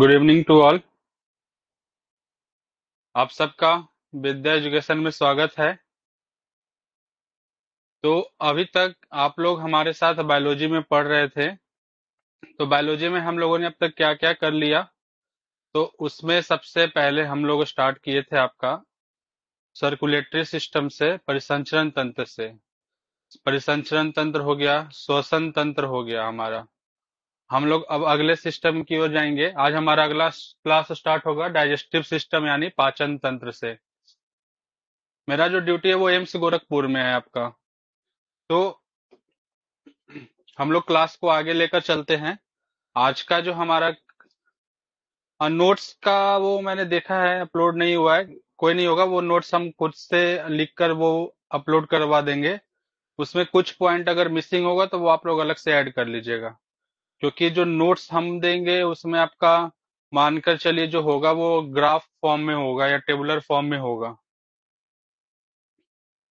Good evening to all आप सबका विद्या education में स्वागत है तो अभी तक आप लोग हमारे साथ बायोलॉजी में पढ़ रहे थे तो बायोलॉजी में हम लोगों ने अब तक क्या क्या कर लिया तो उसमें सबसे पहले हम लोग स्टार्ट किए थे आपका सर्कुलेटरी सिस्टम से परिसंचरण तंत्र से परिसंचरण तंत्र हो गया श्वसन तंत्र हो गया हमारा हम लोग अब अगले सिस्टम की ओर जाएंगे आज हमारा अगला क्लास स्टार्ट होगा डाइजेस्टिव सिस्टम यानी पाचन तंत्र से मेरा जो ड्यूटी है वो एम्स गोरखपुर में है आपका तो हम लोग क्लास को आगे लेकर चलते हैं आज का जो हमारा नोट्स का वो मैंने देखा है अपलोड नहीं हुआ है कोई नहीं होगा वो नोट्स हम खुद से लिख कर वो अपलोड करवा देंगे उसमें कुछ पॉइंट अगर मिसिंग होगा तो वो आप लोग अलग से ऐड कर लीजिएगा क्योंकि जो नोट्स हम देंगे उसमें आपका मानकर चलिए जो होगा वो ग्राफ फॉर्म में होगा या टेबुलर फॉर्म में होगा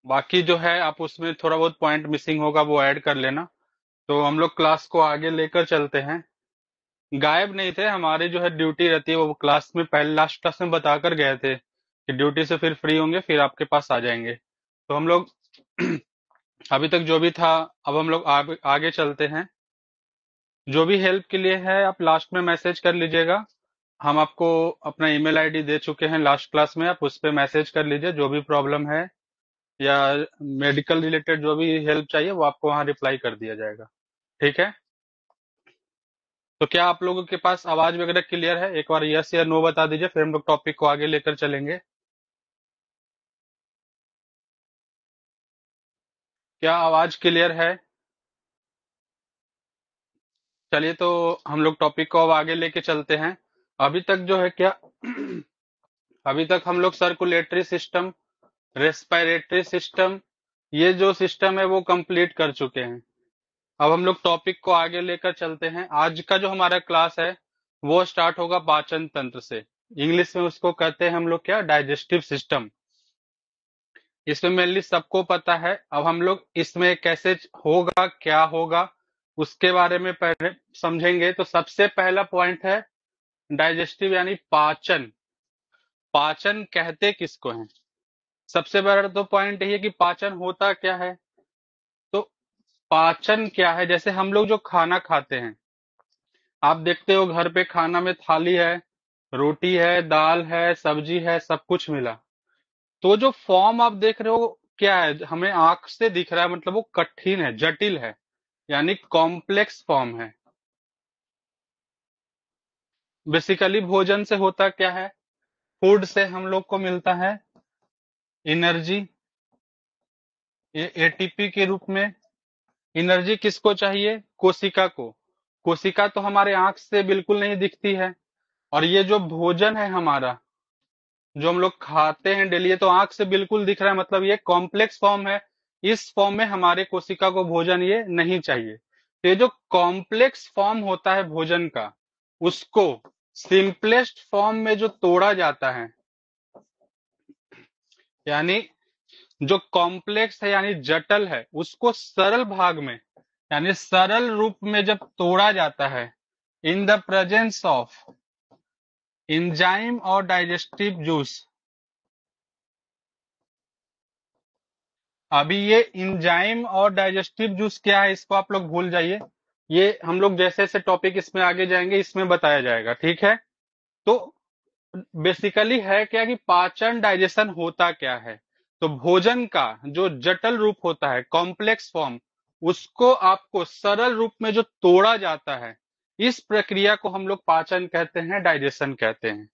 बाकी जो है आप उसमें थोड़ा बहुत पॉइंट मिसिंग होगा वो ऐड कर लेना तो हम लोग क्लास को आगे लेकर चलते हैं गायब नहीं थे हमारी जो है ड्यूटी रहती है वो क्लास में पहले लास्ट क्लास में बताकर गए थे कि ड्यूटी से फिर फ्री होंगे फिर आपके पास आ जाएंगे तो हम लोग अभी तक जो भी था अब हम लोग आगे चलते हैं जो भी हेल्प के लिए है आप लास्ट में मैसेज कर लीजिएगा हम आपको अपना ईमेल आईडी दे चुके हैं लास्ट क्लास में आप उस पर मैसेज कर लीजिए जो भी प्रॉब्लम है या मेडिकल रिलेटेड जो भी हेल्प चाहिए वो आपको वहां रिप्लाई कर दिया जाएगा ठीक है तो क्या आप लोगों के पास आवाज वगैरह क्लियर है एक बार यस या नो बता दीजिए फिर हम लोग टॉपिक को आगे लेकर चलेंगे क्या आवाज क्लियर है चलिए तो हम लोग टॉपिक को अब आगे लेके चलते हैं अभी तक जो है क्या अभी तक हम लोग सर्कुलेटरी सिस्टम रेस्पायरेटरी सिस्टम ये जो सिस्टम है वो कंप्लीट कर चुके हैं अब हम लोग टॉपिक को आगे लेकर चलते हैं आज का जो हमारा क्लास है वो स्टार्ट होगा पाचन तंत्र से इंग्लिश में उसको कहते हैं हम लोग क्या डाइजेस्टिव सिस्टम इसमें मेनली सबको पता है अब हम लोग इसमें कैसे होगा क्या होगा उसके बारे में पहले समझेंगे तो सबसे पहला पॉइंट है डाइजेस्टिव यानी पाचन पाचन कहते किसको हैं सबसे पहला तो पॉइंट यही है कि पाचन होता क्या है तो पाचन क्या है जैसे हम लोग जो खाना खाते हैं आप देखते हो घर पे खाना में थाली है रोटी है दाल है सब्जी है सब कुछ मिला तो जो फॉर्म आप देख रहे हो क्या है हमें आंख से दिख रहा है मतलब वो कठिन है जटिल है यानी कॉम्प्लेक्स फॉर्म है बेसिकली भोजन से होता क्या है फूड से हम लोग को मिलता है एनर्जी ये एटीपी के रूप में एनर्जी किसको चाहिए कोशिका को कोशिका तो हमारे आंख से बिल्कुल नहीं दिखती है और ये जो भोजन है हमारा जो हम लोग खाते हैं डेली तो आंख से बिल्कुल दिख रहा है मतलब ये कॉम्प्लेक्स फॉर्म है इस फॉर्म में हमारे कोशिका को भोजन ये नहीं चाहिए तो ये जो कॉम्प्लेक्स फॉर्म होता है भोजन का उसको सिंपलेस्ट फॉर्म में जो तोड़ा जाता है यानी जो कॉम्प्लेक्स है यानी जटल है उसको सरल भाग में यानी सरल रूप में जब तोड़ा जाता है in the presence of enzyme और डाइजेस्टिव जूस अभी ये इंजाइम और डाइजेस्टिव जूस क्या है इसको आप लोग भूल जाइए ये हम लोग जैसे जैसे टॉपिक इसमें आगे जाएंगे इसमें बताया जाएगा ठीक है तो बेसिकली है क्या कि पाचन डाइजेशन होता क्या है तो भोजन का जो जटल रूप होता है कॉम्प्लेक्स फॉर्म उसको आपको सरल रूप में जो तोड़ा जाता है इस प्रक्रिया को हम लोग पाचन कहते हैं डाइजेशन कहते हैं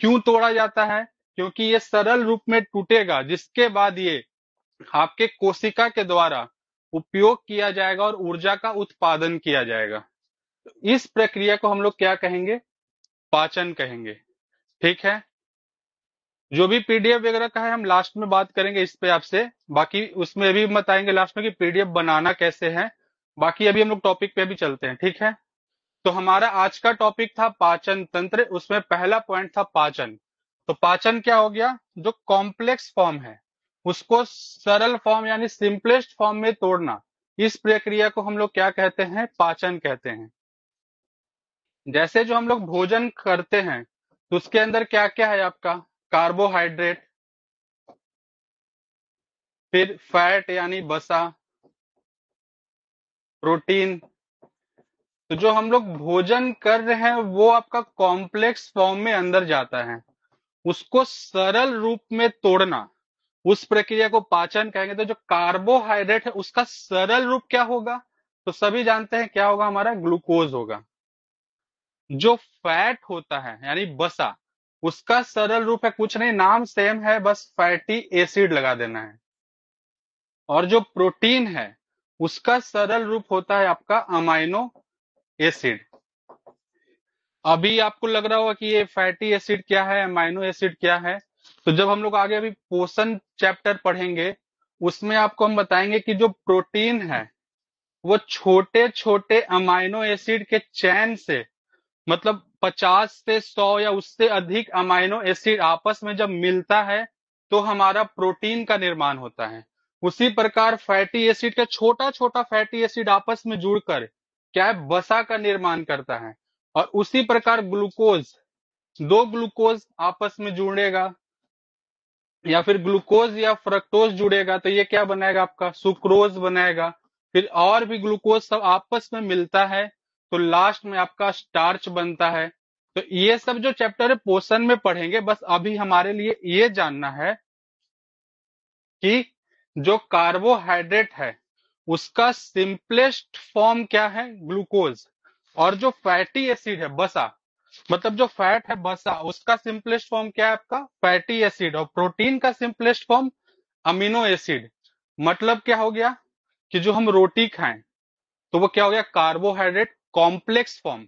क्यों तोड़ा जाता है क्योंकि ये सरल रूप में टूटेगा जिसके बाद ये आपके कोशिका के द्वारा उपयोग किया जाएगा और ऊर्जा का उत्पादन किया जाएगा इस प्रक्रिया को हम लोग क्या कहेंगे पाचन कहेंगे ठीक है जो भी पीडीएफ वगैरह का है हम लास्ट में बात करेंगे इस पे आपसे बाकी उसमें अभी बताएंगे लास्ट में कि पीडीएफ बनाना कैसे है बाकी अभी हम लोग टॉपिक पे भी चलते हैं ठीक है तो हमारा आज का टॉपिक था पाचन तंत्र उसमें पहला पॉइंट था पाचन तो पाचन क्या हो गया जो कॉम्प्लेक्स फॉर्म है उसको सरल फॉर्म यानी सिंपलेस्ट फॉर्म में तोड़ना इस प्रक्रिया को हम लोग क्या कहते हैं पाचन कहते हैं जैसे जो हम लोग भोजन करते हैं तो उसके अंदर क्या क्या है आपका कार्बोहाइड्रेट फिर फैट यानी बसा प्रोटीन तो जो हम लोग भोजन कर रहे हैं वो आपका कॉम्प्लेक्स फॉर्म में अंदर जाता है उसको सरल रूप में तोड़ना उस प्रक्रिया को पाचन कहेंगे तो जो कार्बोहाइड्रेट है उसका सरल रूप क्या होगा तो सभी जानते हैं क्या होगा हमारा ग्लूकोज होगा जो फैट होता है यानी बसा उसका सरल रूप है कुछ नहीं नाम सेम है बस फैटी एसिड लगा देना है और जो प्रोटीन है उसका सरल रूप होता है आपका अमाइनो एसिड अभी आपको लग रहा होगा कि ये फैटी एसिड क्या है अमाइनो एसिड क्या है तो जब हम लोग आगे अभी पोषण चैप्टर पढ़ेंगे उसमें आपको हम बताएंगे कि जो प्रोटीन है वो छोटे छोटे अमाइनो एसिड के चैन से मतलब 50 से 100 या उससे अधिक अमाइनो एसिड आपस में जब मिलता है तो हमारा प्रोटीन का निर्माण होता है उसी प्रकार फैटी एसिड का छोटा छोटा फैटी एसिड आपस में जुड़कर क्या है वसा का निर्माण करता है और उसी प्रकार ग्लूकोज दो ग्लूकोज आपस में जुड़ेगा या फिर ग्लूकोज या फ्रक्टोज जुड़ेगा तो ये क्या बनाएगा आपका सुक्रोज बनाएगा फिर और भी ग्लूकोज सब आपस में मिलता है तो लास्ट में आपका स्टार्च बनता है तो ये सब जो चैप्टर है पोषण में पढ़ेंगे बस अभी हमारे लिए ये जानना है कि जो कार्बोहाइड्रेट है उसका सिंपलेस्ट फॉर्म क्या है ग्लूकोज और जो फैटी एसिड है बसा मतलब जो फैट है बसा उसका सिंपलेस्ट फॉर्म क्या है आपका फैटी एसिड और प्रोटीन का सिंपलेस्ट फॉर्म अमीनो एसिड मतलब क्या हो गया कि जो हम रोटी खाएं तो वो क्या हो गया कार्बोहाइड्रेट कॉम्प्लेक्स फॉर्म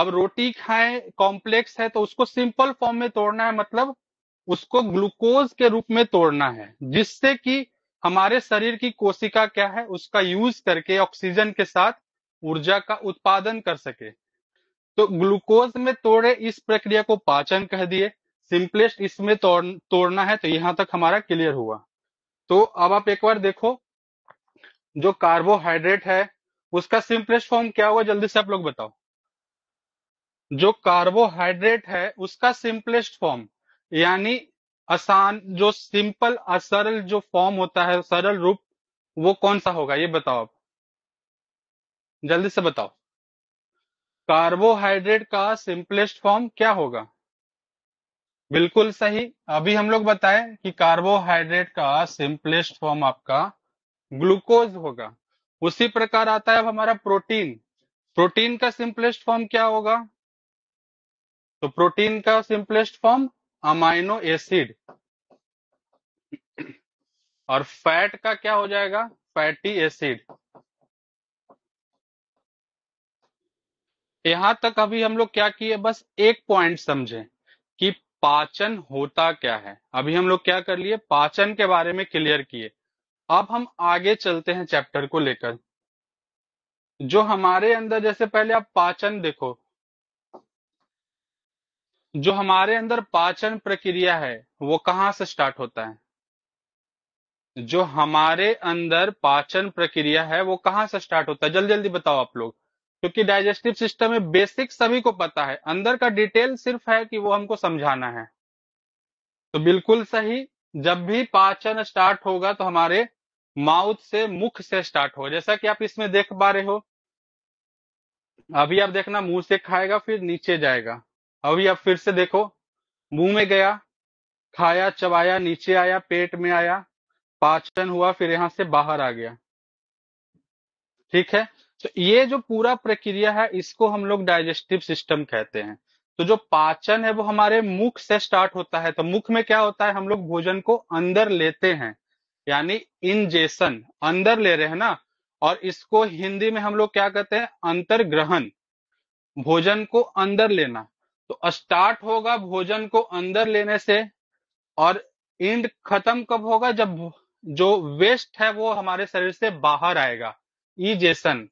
अब रोटी खाएं कॉम्प्लेक्स है तो उसको सिंपल फॉर्म में तोड़ना है मतलब उसको ग्लूकोज के रूप में तोड़ना है जिससे कि हमारे शरीर की कोशिका क्या है उसका यूज करके ऑक्सीजन के साथ ऊर्जा का उत्पादन कर सके तो ग्लूकोज में तोड़े इस प्रक्रिया को पाचन कह दिए सिंपलेस्ट इसमें तोड़ तोड़ना है तो यहां तक हमारा क्लियर हुआ तो अब आप एक बार देखो जो कार्बोहाइड्रेट है उसका सिंपलेस्ट फॉर्म क्या हुआ जल्दी से आप लोग बताओ जो कार्बोहाइड्रेट है उसका सिंपलेस्ट फॉर्म यानी आसान जो सिंपल असरल जो फॉर्म होता है सरल रूप वो कौन सा होगा ये बताओ आप जल्दी से बताओ कार्बोहाइड्रेट का सिंपलेस्ट फॉर्म क्या होगा बिल्कुल सही अभी हम लोग बताए कि कार्बोहाइड्रेट का सिंपलेस्ट फॉर्म आपका ग्लूकोज होगा उसी प्रकार आता है अब हमारा प्रोटीन प्रोटीन का सिंपलेस्ट फॉर्म क्या होगा तो प्रोटीन का सिंपलेस्ट फॉर्म अमाइनो एसिड और फैट का क्या हो जाएगा फैटी एसिड यहां तक अभी हम लोग क्या किए बस एक पॉइंट समझे कि पाचन होता क्या है अभी हम लोग क्या कर लिए पाचन के बारे में क्लियर किए अब हम आगे चलते हैं चैप्टर को लेकर जो हमारे अंदर जैसे पहले आप पाचन देखो जो हमारे अंदर पाचन प्रक्रिया है वो कहां से स्टार्ट होता है जो हमारे अंदर पाचन प्रक्रिया है वो कहां से स्टार्ट होता है जल्दी जल्दी बताओ आप लोग क्योंकि डाइजेस्टिव सिस्टम में बेसिक सभी को पता है अंदर का डिटेल सिर्फ है कि वो हमको समझाना है तो बिल्कुल सही जब भी पाचन स्टार्ट होगा तो हमारे माउथ से मुख से स्टार्ट हो जैसा कि आप इसमें देख पा रहे हो अभी आप देखना मुंह से खाएगा फिर नीचे जाएगा अभी आप फिर से देखो मुंह में गया खाया चबाया नीचे आया पेट में आया पाचन हुआ फिर यहां से बाहर आ गया ठीक है तो ये जो पूरा प्रक्रिया है इसको हम लोग डाइजेस्टिव सिस्टम कहते हैं तो जो पाचन है वो हमारे मुख से स्टार्ट होता है तो मुख में क्या होता है हम लोग भोजन को अंदर लेते हैं यानी इंजेशन अंदर ले रहे हैं ना और इसको हिंदी में हम लोग क्या कहते हैं अंतर ग्रहण भोजन को अंदर लेना तो स्टार्ट होगा भोजन को अंदर लेने से और इंड खत्म कब होगा जब जो वेस्ट है वो हमारे शरीर से बाहर आएगा इजेशन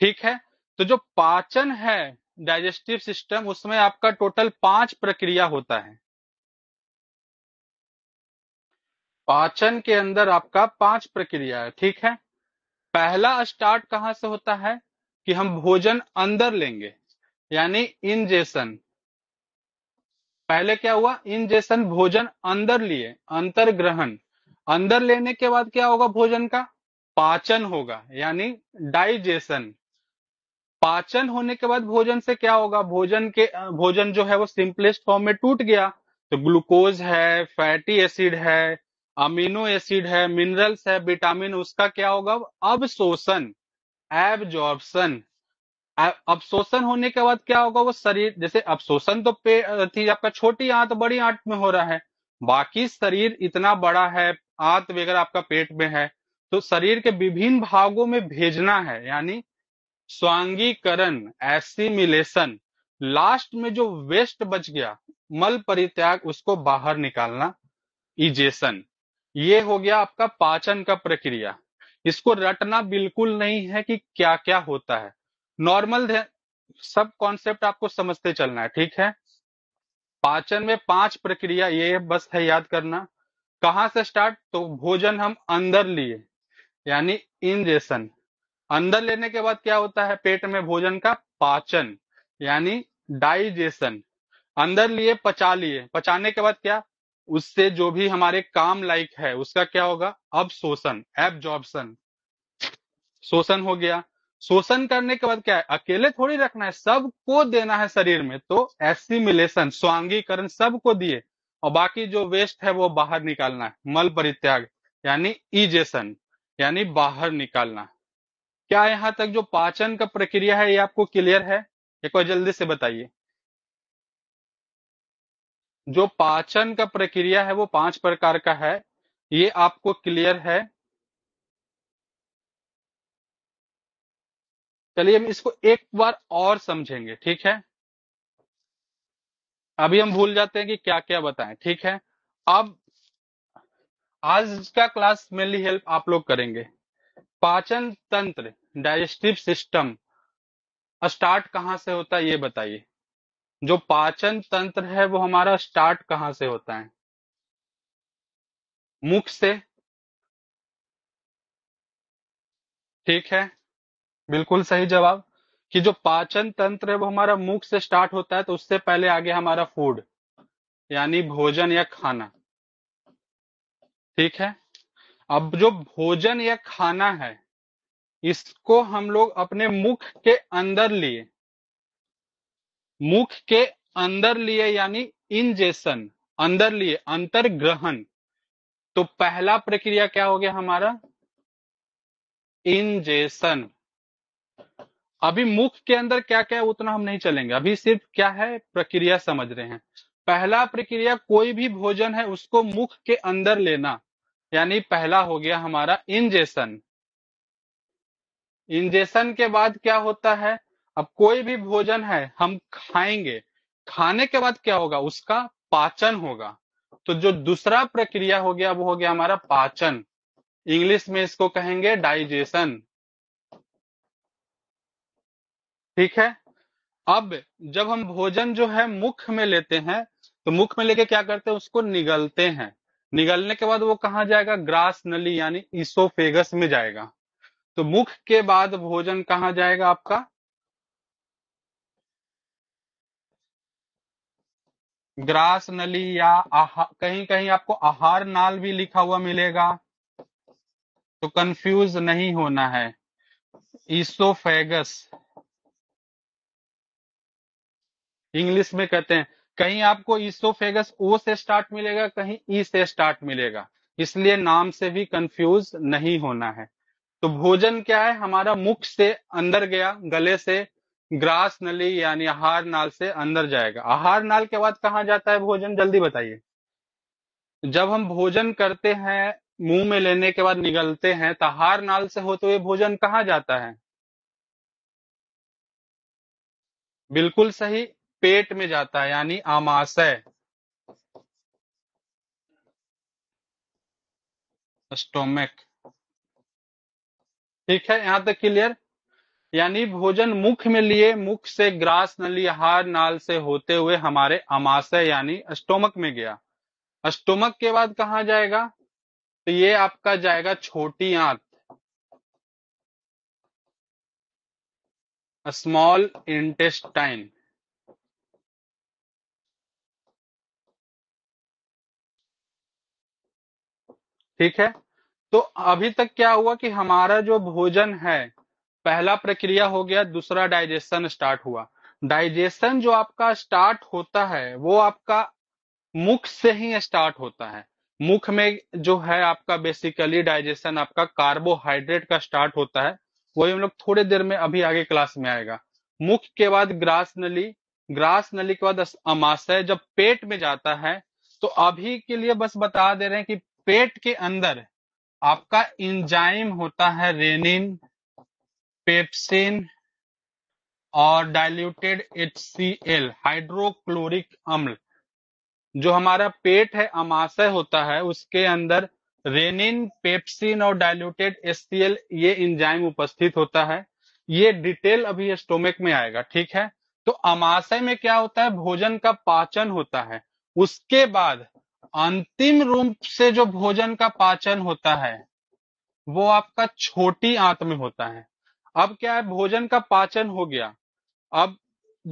ठीक है तो जो पाचन है डाइजेस्टिव सिस्टम उसमें आपका टोटल पांच प्रक्रिया होता है पाचन के अंदर आपका पांच प्रक्रिया है ठीक है पहला स्टार्ट कहां से होता है कि हम भोजन अंदर लेंगे यानी इंजेशन पहले क्या हुआ इंजेशन भोजन अंदर लिए अंतर ग्रहण अंदर लेने के बाद क्या होगा भोजन का पाचन होगा यानी डाइजेशन पाचन होने के बाद भोजन से क्या होगा भोजन के भोजन जो है वो सिंपलेस्ट फॉर्म में टूट गया तो ग्लूकोज है फैटी एसिड है अमीनो एसिड है मिनरल्स है विटामिन उसका क्या होगा अब शोषण एब्जॉर्बसन अवशोषण होने के बाद क्या होगा वो शरीर जैसे अवशोषण तो पे थी आपका छोटी आंत बड़ी आंत में हो रहा है बाकी शरीर इतना बड़ा है आंत वगैरह आपका पेट में है तो शरीर के विभिन्न भागों में भेजना है यानी स्वांगीकरण एसिमिलेशन लास्ट में जो वेस्ट बच गया मल परित्याग उसको बाहर निकालना इजेशन ये हो गया आपका पाचन का प्रक्रिया इसको रटना बिल्कुल नहीं है कि क्या क्या होता है नॉर्मल सब कॉन्सेप्ट आपको समझते चलना है ठीक है पाचन में पांच प्रक्रिया ये बस है याद करना कहां से स्टार्ट तो भोजन हम अंदर लिए यानी इंजेशन अंदर लेने के बाद क्या होता है पेट में भोजन का पाचन यानी डाइजेशन अंदर लिए पचा लिए पचाने के बाद क्या उससे जो भी हमारे काम लाइक है उसका क्या होगा अब शोषण एब्जॉर्बन शोषण हो गया शोषण करने के बाद क्या है अकेले थोड़ी रखना है सबको देना है शरीर में तो एसिमिलेशन स्वांगीकरण सबको दिए और बाकी जो वेस्ट है वो बाहर निकालना है मल परित्याग यानी इजेशन यानी बाहर निकालना क्या यहां तक जो पाचन का प्रक्रिया है ये आपको क्लियर है एक बार जल्दी से बताइए जो पाचन का प्रक्रिया है वो पांच प्रकार का है ये आपको क्लियर है चलिए हम इसको एक बार और समझेंगे ठीक है अभी हम भूल जाते हैं कि क्या क्या बताएं ठीक है अब आज का क्लास मेनली हेल्प आप लोग करेंगे पाचन तंत्र डाइजेस्टिव सिस्टम स्टार्ट कहां से होता है ये बताइए जो पाचन तंत्र है वो हमारा स्टार्ट कहां से होता है मुख से ठीक है बिल्कुल सही जवाब कि जो पाचन तंत्र है वो हमारा मुख से स्टार्ट होता है तो उससे पहले आगे हमारा फूड यानी भोजन या खाना ठीक है अब जो भोजन या खाना है इसको हम लोग अपने मुख के अंदर लिए मुख के अंदर लिए यानी इंजेशन अंदर लिए अंतर ग्रहण तो पहला प्रक्रिया क्या हो गया हमारा इंजेशन अभी मुख के अंदर क्या क्या है उतना हम नहीं चलेंगे अभी सिर्फ क्या है प्रक्रिया समझ रहे हैं पहला प्रक्रिया कोई भी भोजन है उसको मुख के अंदर लेना यानी पहला हो गया हमारा इंजेशन इंजेशन के बाद क्या होता है अब कोई भी भोजन है हम खाएंगे खाने के बाद क्या होगा उसका पाचन होगा तो जो दूसरा प्रक्रिया हो गया वो हो गया हमारा पाचन इंग्लिश में इसको कहेंगे डाइजेशन ठीक है अब जब हम भोजन जो है मुख में लेते हैं तो मुख में लेके क्या करते हैं उसको निगलते हैं निगलने के बाद वो कहा जाएगा ग्रास नली यानी ईसोफेगस में जाएगा तो मुख के बाद भोजन कहा जाएगा आपका ग्रास नली या कहीं कहीं आपको आहार नाल भी लिखा हुआ मिलेगा तो कंफ्यूज नहीं होना है ईसोफेगस इंग्लिश में कहते हैं कहीं आपको ईसोफेगस ओ से स्टार्ट मिलेगा कहीं ई e से स्टार्ट मिलेगा इसलिए नाम से भी कंफ्यूज नहीं होना है तो भोजन क्या है हमारा मुख से अंदर गया गले से ग्रास नली यानी आहार नाल से अंदर जाएगा आहार नाल के बाद कहाँ जाता है भोजन जल्दी बताइए जब हम भोजन करते हैं मुंह में लेने के बाद निगलते हैं तो आहार नाल से होते हुए भोजन कहाँ जाता है बिल्कुल सही पेट में जाता है यानी आमाशय स्टोमेक ठीक है यहां तक क्लियर यानी भोजन मुख में लिए मुख से ग्रास नली हार नाल से होते हुए हमारे अमाशय यानी स्टोमक में गया स्टोमक के बाद कहा जाएगा तो ये आपका जाएगा छोटी आंत स्मॉल इंटेस्टाइन ठीक है तो अभी तक क्या हुआ कि हमारा जो भोजन है पहला प्रक्रिया हो गया दूसरा डाइजेशन स्टार्ट हुआ डाइजेशन जो आपका स्टार्ट होता है वो आपका मुख से ही स्टार्ट होता है मुख में जो है आपका बेसिकली डाइजेशन आपका कार्बोहाइड्रेट का स्टार्ट होता है वही हम लोग थोड़ी देर में अभी आगे क्लास में आएगा मुख के बाद ग्रास नली ग्रास नली के बाद अमाशय जब पेट में जाता है तो अभी के लिए बस बता दे रहे हैं कि पेट के अंदर आपका इंजाइम होता है रेनिन पेप्सिन और डाइल्यूटेड एच हाइड्रोक्लोरिक अम्ल जो हमारा पेट है अमाशय होता है उसके अंदर रेनिन पेप्सिन और डाइल्यूटेड एच ये इंजाइम उपस्थित होता है ये डिटेल अभी स्टोमेक में आएगा ठीक है तो अमाशय में क्या होता है भोजन का पाचन होता है उसके बाद अंतिम रूप से जो भोजन का पाचन होता है वो आपका छोटी आंत में होता है अब क्या है भोजन का पाचन हो गया अब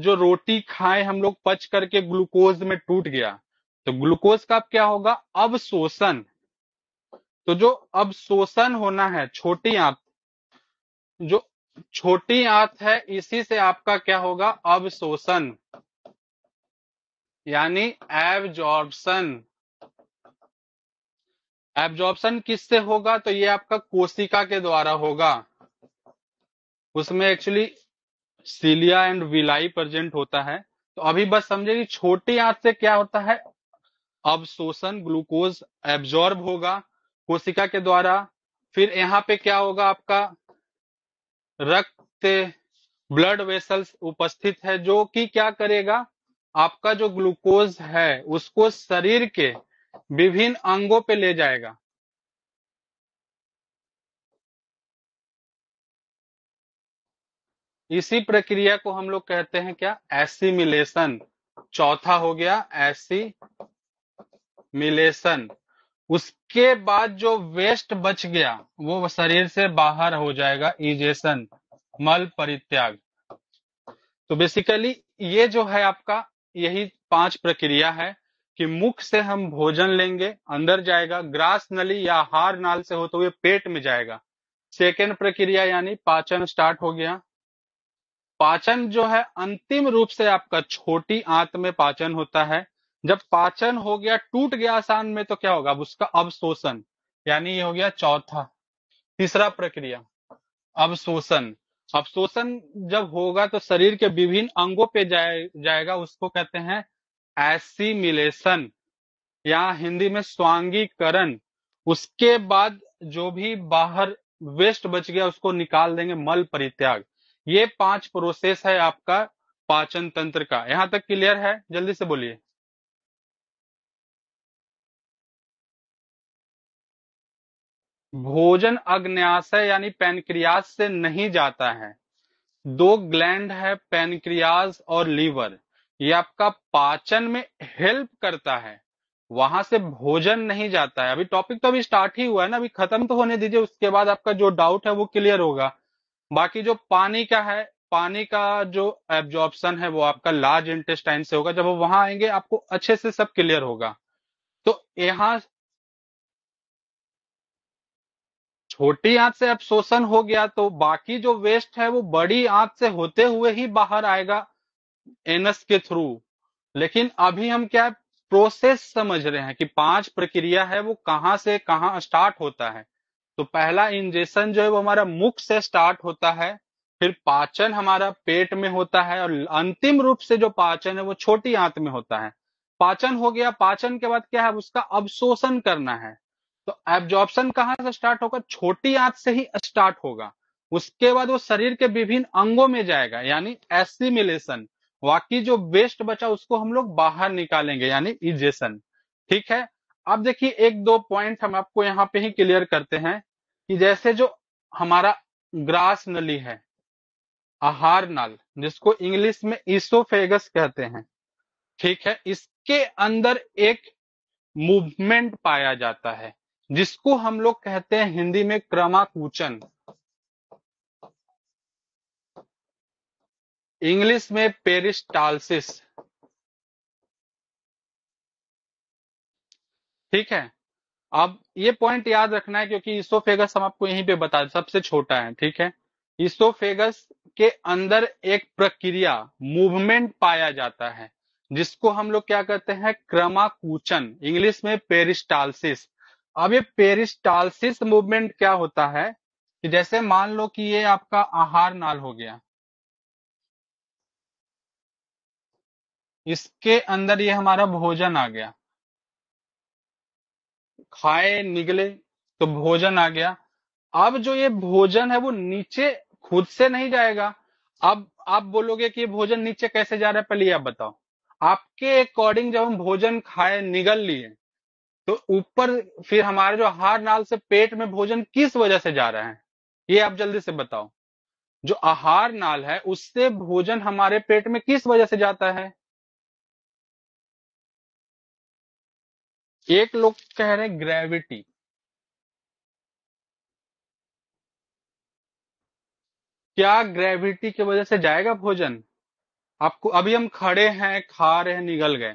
जो रोटी खाए हम लोग पच करके ग्लूकोज में टूट गया तो ग्लूकोज का अब क्या होगा अवशोषण तो जो अवशोषण होना है छोटी आंत जो छोटी आंत है इसी से आपका क्या होगा अवशोषण यानी एब्जॉर्बसन एब्जॉर्प्शन किससे होगा तो ये आपका कोशिका के द्वारा होगा उसमें actually cilia and villi present होता है तो अभी बस समझे कि छोटी आंत से क्या होता है अब शोषण ग्लूकोज एब्जॉर्ब होगा कोशिका के द्वारा फिर यहाँ पे क्या होगा आपका रक्त ब्लड वेसल्स उपस्थित है जो कि क्या करेगा आपका जो ग्लूकोज है उसको शरीर के विभिन्न अंगों पे ले जाएगा इसी प्रक्रिया को हम लोग कहते हैं क्या एसिमिलेशन चौथा हो गया एसिमिलेशन उसके बाद जो वेस्ट बच गया वो शरीर से बाहर हो जाएगा इजेशन मल परित्याग तो बेसिकली ये जो है आपका यही पांच प्रक्रिया है कि मुख से हम भोजन लेंगे अंदर जाएगा ग्रास नली या हार नाल से होते तो हुए पेट में जाएगा सेकेंड प्रक्रिया यानी पाचन स्टार्ट हो गया पाचन जो है अंतिम रूप से आपका छोटी आंत में पाचन होता है जब पाचन हो गया टूट गया आसान में तो क्या होगा अब उसका अवशोषण यानी ये हो गया चौथा तीसरा प्रक्रिया अवशोषण अवशोषण जब होगा तो शरीर के विभिन्न अंगों पे जाए, जाएगा उसको कहते हैं एसिमिलेशन या हिंदी में स्वांगीकरण उसके बाद जो भी बाहर वेस्ट बच गया उसको निकाल देंगे मल परित्याग ये पांच प्रोसेस है आपका पाचन तंत्र का यहां तक क्लियर है जल्दी से बोलिए भोजन अग्न्याशय यानी पैनक्रियाज से नहीं जाता है दो ग्लैंड है पैनक्रियाज और लीवर ये आपका पाचन में हेल्प करता है वहां से भोजन नहीं जाता है अभी टॉपिक तो अभी स्टार्ट ही हुआ है ना अभी खत्म तो होने दीजिए उसके बाद आपका जो डाउट है वो क्लियर होगा बाकी जो पानी का है पानी का जो एब्जॉर्बन है वो आपका लार्ज इंटेस्टाइन से होगा जब वो वहां आएंगे आपको अच्छे से सब क्लियर होगा तो यहां छोटी आंत से अब हो गया तो बाकी जो वेस्ट है वो बड़ी आंत से होते हुए ही बाहर आएगा एनएस के थ्रू लेकिन अभी हम क्या प्रोसेस समझ रहे हैं कि पांच प्रक्रिया है वो कहाँ से कहाँ स्टार्ट होता है तो पहला इंजेशन जो है वो हमारा मुख से स्टार्ट होता है फिर पाचन हमारा पेट में होता है और अंतिम रूप से जो पाचन है वो छोटी आंत में होता है पाचन हो गया पाचन के बाद क्या है उसका अवशोषण करना है तो एब्जॉर्प्शन कहाँ से स्टार्ट होगा छोटी आंत से ही स्टार्ट होगा उसके बाद वो शरीर के विभिन्न अंगों में जाएगा यानी एसिमिलेशन बाकी जो वेस्ट बचा उसको हम लोग बाहर निकालेंगे यानी इजेशन ठीक है अब देखिए एक दो पॉइंट हम आपको यहाँ पे ही क्लियर करते हैं कि जैसे जो हमारा ग्रास नली है आहार नल जिसको इंग्लिश में इसोफेगस कहते हैं ठीक है इसके अंदर एक मूवमेंट पाया जाता है जिसको हम लोग कहते हैं हिंदी में क्रमाकूचन इंग्लिश में पेरिस्टालसिस ठीक है अब ये पॉइंट याद रखना है क्योंकि इसोफेगस हम आपको यहीं पे बता सबसे छोटा है ठीक है इसोफेगस के अंदर एक प्रक्रिया मूवमेंट पाया जाता है जिसको हम लोग क्या कहते हैं क्रमाकूचन इंग्लिश में पेरिस्टालसिस अब ये पेरिस्टालसिस मूवमेंट क्या होता है कि जैसे मान लो कि ये आपका आहार नाल हो गया इसके अंदर ये हमारा भोजन आ गया खाए निगले तो भोजन आ गया अब जो ये भोजन है वो नीचे खुद से नहीं जाएगा अब आप बोलोगे कि भोजन नीचे कैसे जा रहा है पहले आप बताओ आपके अकॉर्डिंग जब हम भोजन खाए निगल लिए तो ऊपर फिर हमारे जो आहार नाल से पेट में भोजन किस वजह से जा रहा है ये आप जल्दी से बताओ जो आहार नाल है उससे भोजन हमारे पेट में किस वजह से जाता है एक लोग कह रहे हैं ग्रेविटी क्या ग्रेविटी की वजह से जाएगा भोजन आपको अभी हम खड़े हैं खा रहे हैं निगल गए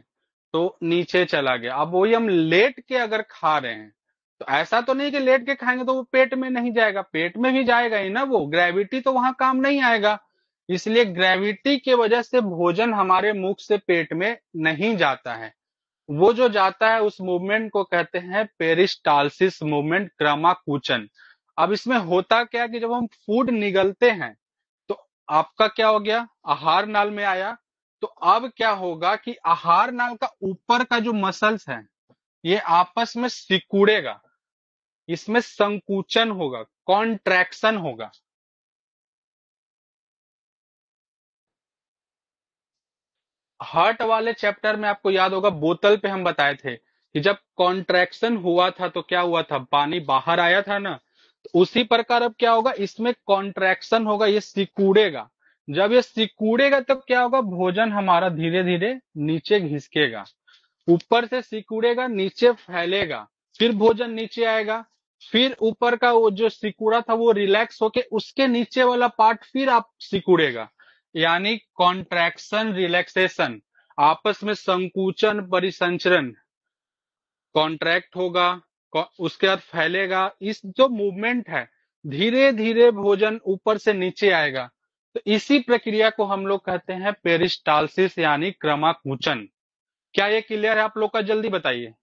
तो नीचे चला गया अब वही हम लेट के अगर खा रहे हैं तो ऐसा तो नहीं कि लेट के खाएंगे तो वो पेट में नहीं जाएगा पेट में भी जाएगा ही ना वो ग्रेविटी तो वहां काम नहीं आएगा इसलिए ग्रेविटी की वजह से भोजन हमारे मुख से पेट में नहीं जाता है वो जो जाता है उस मूवमेंट को कहते हैं पेरिस्टालसिस मूवमेंट क्रमाकूचन अब इसमें होता क्या कि जब हम फूड निगलते हैं तो आपका क्या हो गया आहार नाल में आया तो अब क्या होगा कि आहार नाल का ऊपर का जो मसल्स है ये आपस में सिकुड़ेगा इसमें संकुचन होगा कॉन्ट्रैक्शन होगा हार्ट वाले चैप्टर में आपको याद होगा बोतल पे हम बताए थे कि जब कॉन्ट्रैक्शन हुआ था तो क्या हुआ था पानी बाहर आया था ना तो उसी प्रकार अब क्या होगा इसमें कॉन्ट्रैक्शन होगा ये सिकुड़ेगा जब ये सिकुड़ेगा तब क्या होगा भोजन हमारा धीरे धीरे नीचे घिसकेगा ऊपर से सिकुड़ेगा नीचे फैलेगा फिर भोजन नीचे आएगा फिर ऊपर का वो जो सिकुड़ा था वो रिलैक्स होके उसके नीचे वाला पार्ट फिर आप सिकुड़ेगा यानी कॉन्ट्रैक्शन रिलैक्सेशन आपस में संकुचन परिसंचरण कॉन्ट्रैक्ट होगा उसके बाद फैलेगा इस जो मूवमेंट है धीरे धीरे भोजन ऊपर से नीचे आएगा तो इसी प्रक्रिया को हम लोग कहते हैं पेरिस्टालसिस यानी क्रमाकुचन क्या ये क्लियर है आप लोग का जल्दी बताइए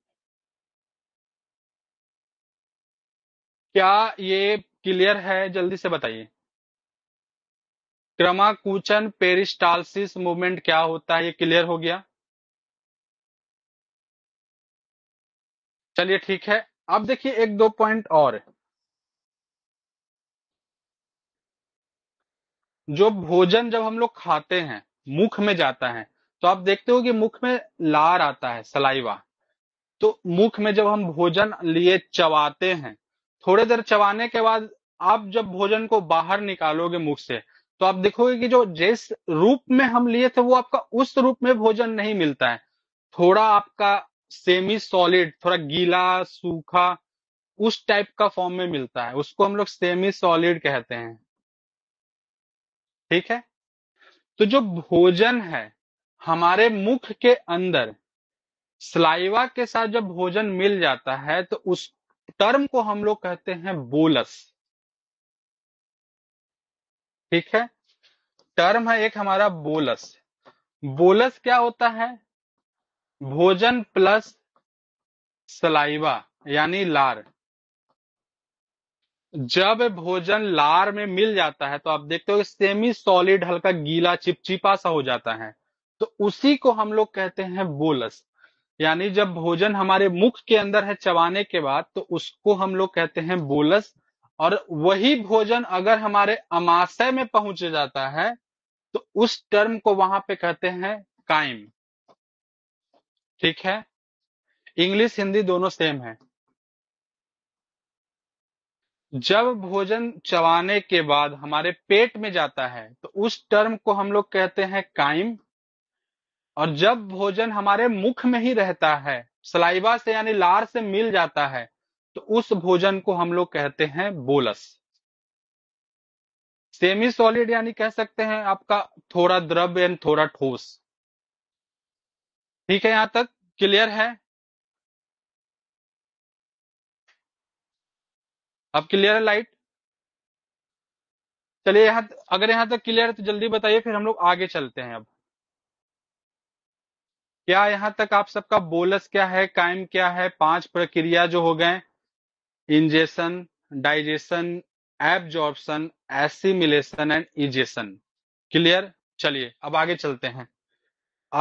क्या ये क्लियर है जल्दी से बताइए क्रमाकूचन पेरिस्टालसिस मूवमेंट क्या होता है ये क्लियर हो गया चलिए ठीक है अब देखिए एक दो पॉइंट और जो भोजन जब हम लोग खाते हैं मुख में जाता है तो आप देखते हो कि मुख में लार आता है सलाइवा तो मुख में जब हम भोजन लिए चबाते हैं थोड़ी देर चबाने के बाद आप जब भोजन को बाहर निकालोगे मुख से तो आप देखोगे कि जो जिस रूप में हम लिए थे वो आपका उस रूप में भोजन नहीं मिलता है थोड़ा आपका सेमी सॉलिड थोड़ा गीला सूखा उस टाइप का फॉर्म में मिलता है उसको हम लोग सेमी सॉलिड कहते हैं ठीक है तो जो भोजन है हमारे मुख के अंदर स्लाइवा के साथ जब भोजन मिल जाता है तो उस टर्म को हम लोग कहते हैं बोलस ठीक है टर्म है एक हमारा बोलस बोलस क्या होता है भोजन प्लस सलाइवा यानी लार जब भोजन लार में मिल जाता है तो आप देखते हो सेमी सॉलिड हल्का गीला चिपचिपा सा हो जाता है तो उसी को हम लोग कहते हैं बोलस यानी जब भोजन हमारे मुख के अंदर है चबाने के बाद तो उसको हम लोग कहते हैं बोलस और वही भोजन अगर हमारे अमाशय में पहुंच जाता है तो उस टर्म को वहां पे कहते हैं कायम ठीक है इंग्लिश हिंदी दोनों सेम है जब भोजन चबाने के बाद हमारे पेट में जाता है तो उस टर्म को हम लोग कहते हैं कायम और जब भोजन हमारे मुख में ही रहता है सलाइवा से यानी लार से मिल जाता है तो उस भोजन को हम लोग कहते हैं बोलस सेमी सॉलिड यानी कह सकते हैं आपका थोड़ा द्रव्य एंड थोड़ा ठोस ठीक है यहां तक क्लियर है अब क्लियर है लाइट चलिए यहां अगर यहां तक क्लियर है तो जल्दी बताइए फिर हम लोग आगे चलते हैं अब क्या यहां तक आप सबका बोलस क्या है कायम क्या है पांच प्रक्रिया जो हो गए ingestion digestion absorption assimilation and egestion clear चलिए अब आगे चलते हैं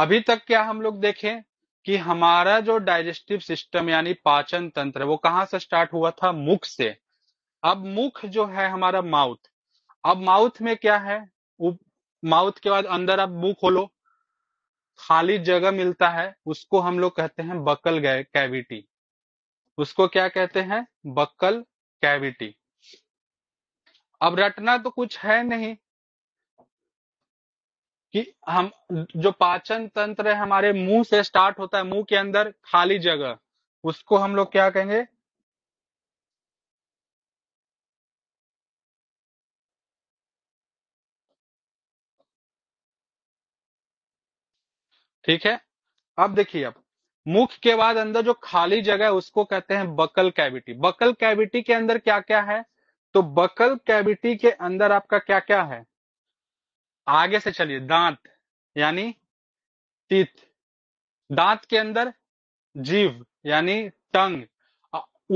अभी तक क्या हम लोग देखें कि हमारा जो डाइजेस्टिव सिस्टम यानी पाचन तंत्र वो कहाँ से स्टार्ट हुआ था मुख से अब मुख जो है हमारा माउथ अब माउथ में क्या है माउथ के बाद अंदर अब मुंह खोलो खाली जगह मिलता है उसको हम लोग कहते हैं बकल कैविटी उसको क्या कहते हैं बक्कल कैविटी अब रटना तो कुछ है नहीं कि हम जो पाचन तंत्र है हमारे मुंह से स्टार्ट होता है मुंह के अंदर खाली जगह उसको हम लोग क्या कहेंगे ठीक है अब देखिए अब मुख के बाद अंदर जो खाली जगह है उसको कहते हैं बकल कैविटी बकल कैविटी के अंदर क्या क्या है तो बकल कैविटी के अंदर आपका क्या क्या है आगे से चलिए दांत यानी टीथ दांत के अंदर जीव यानी टंग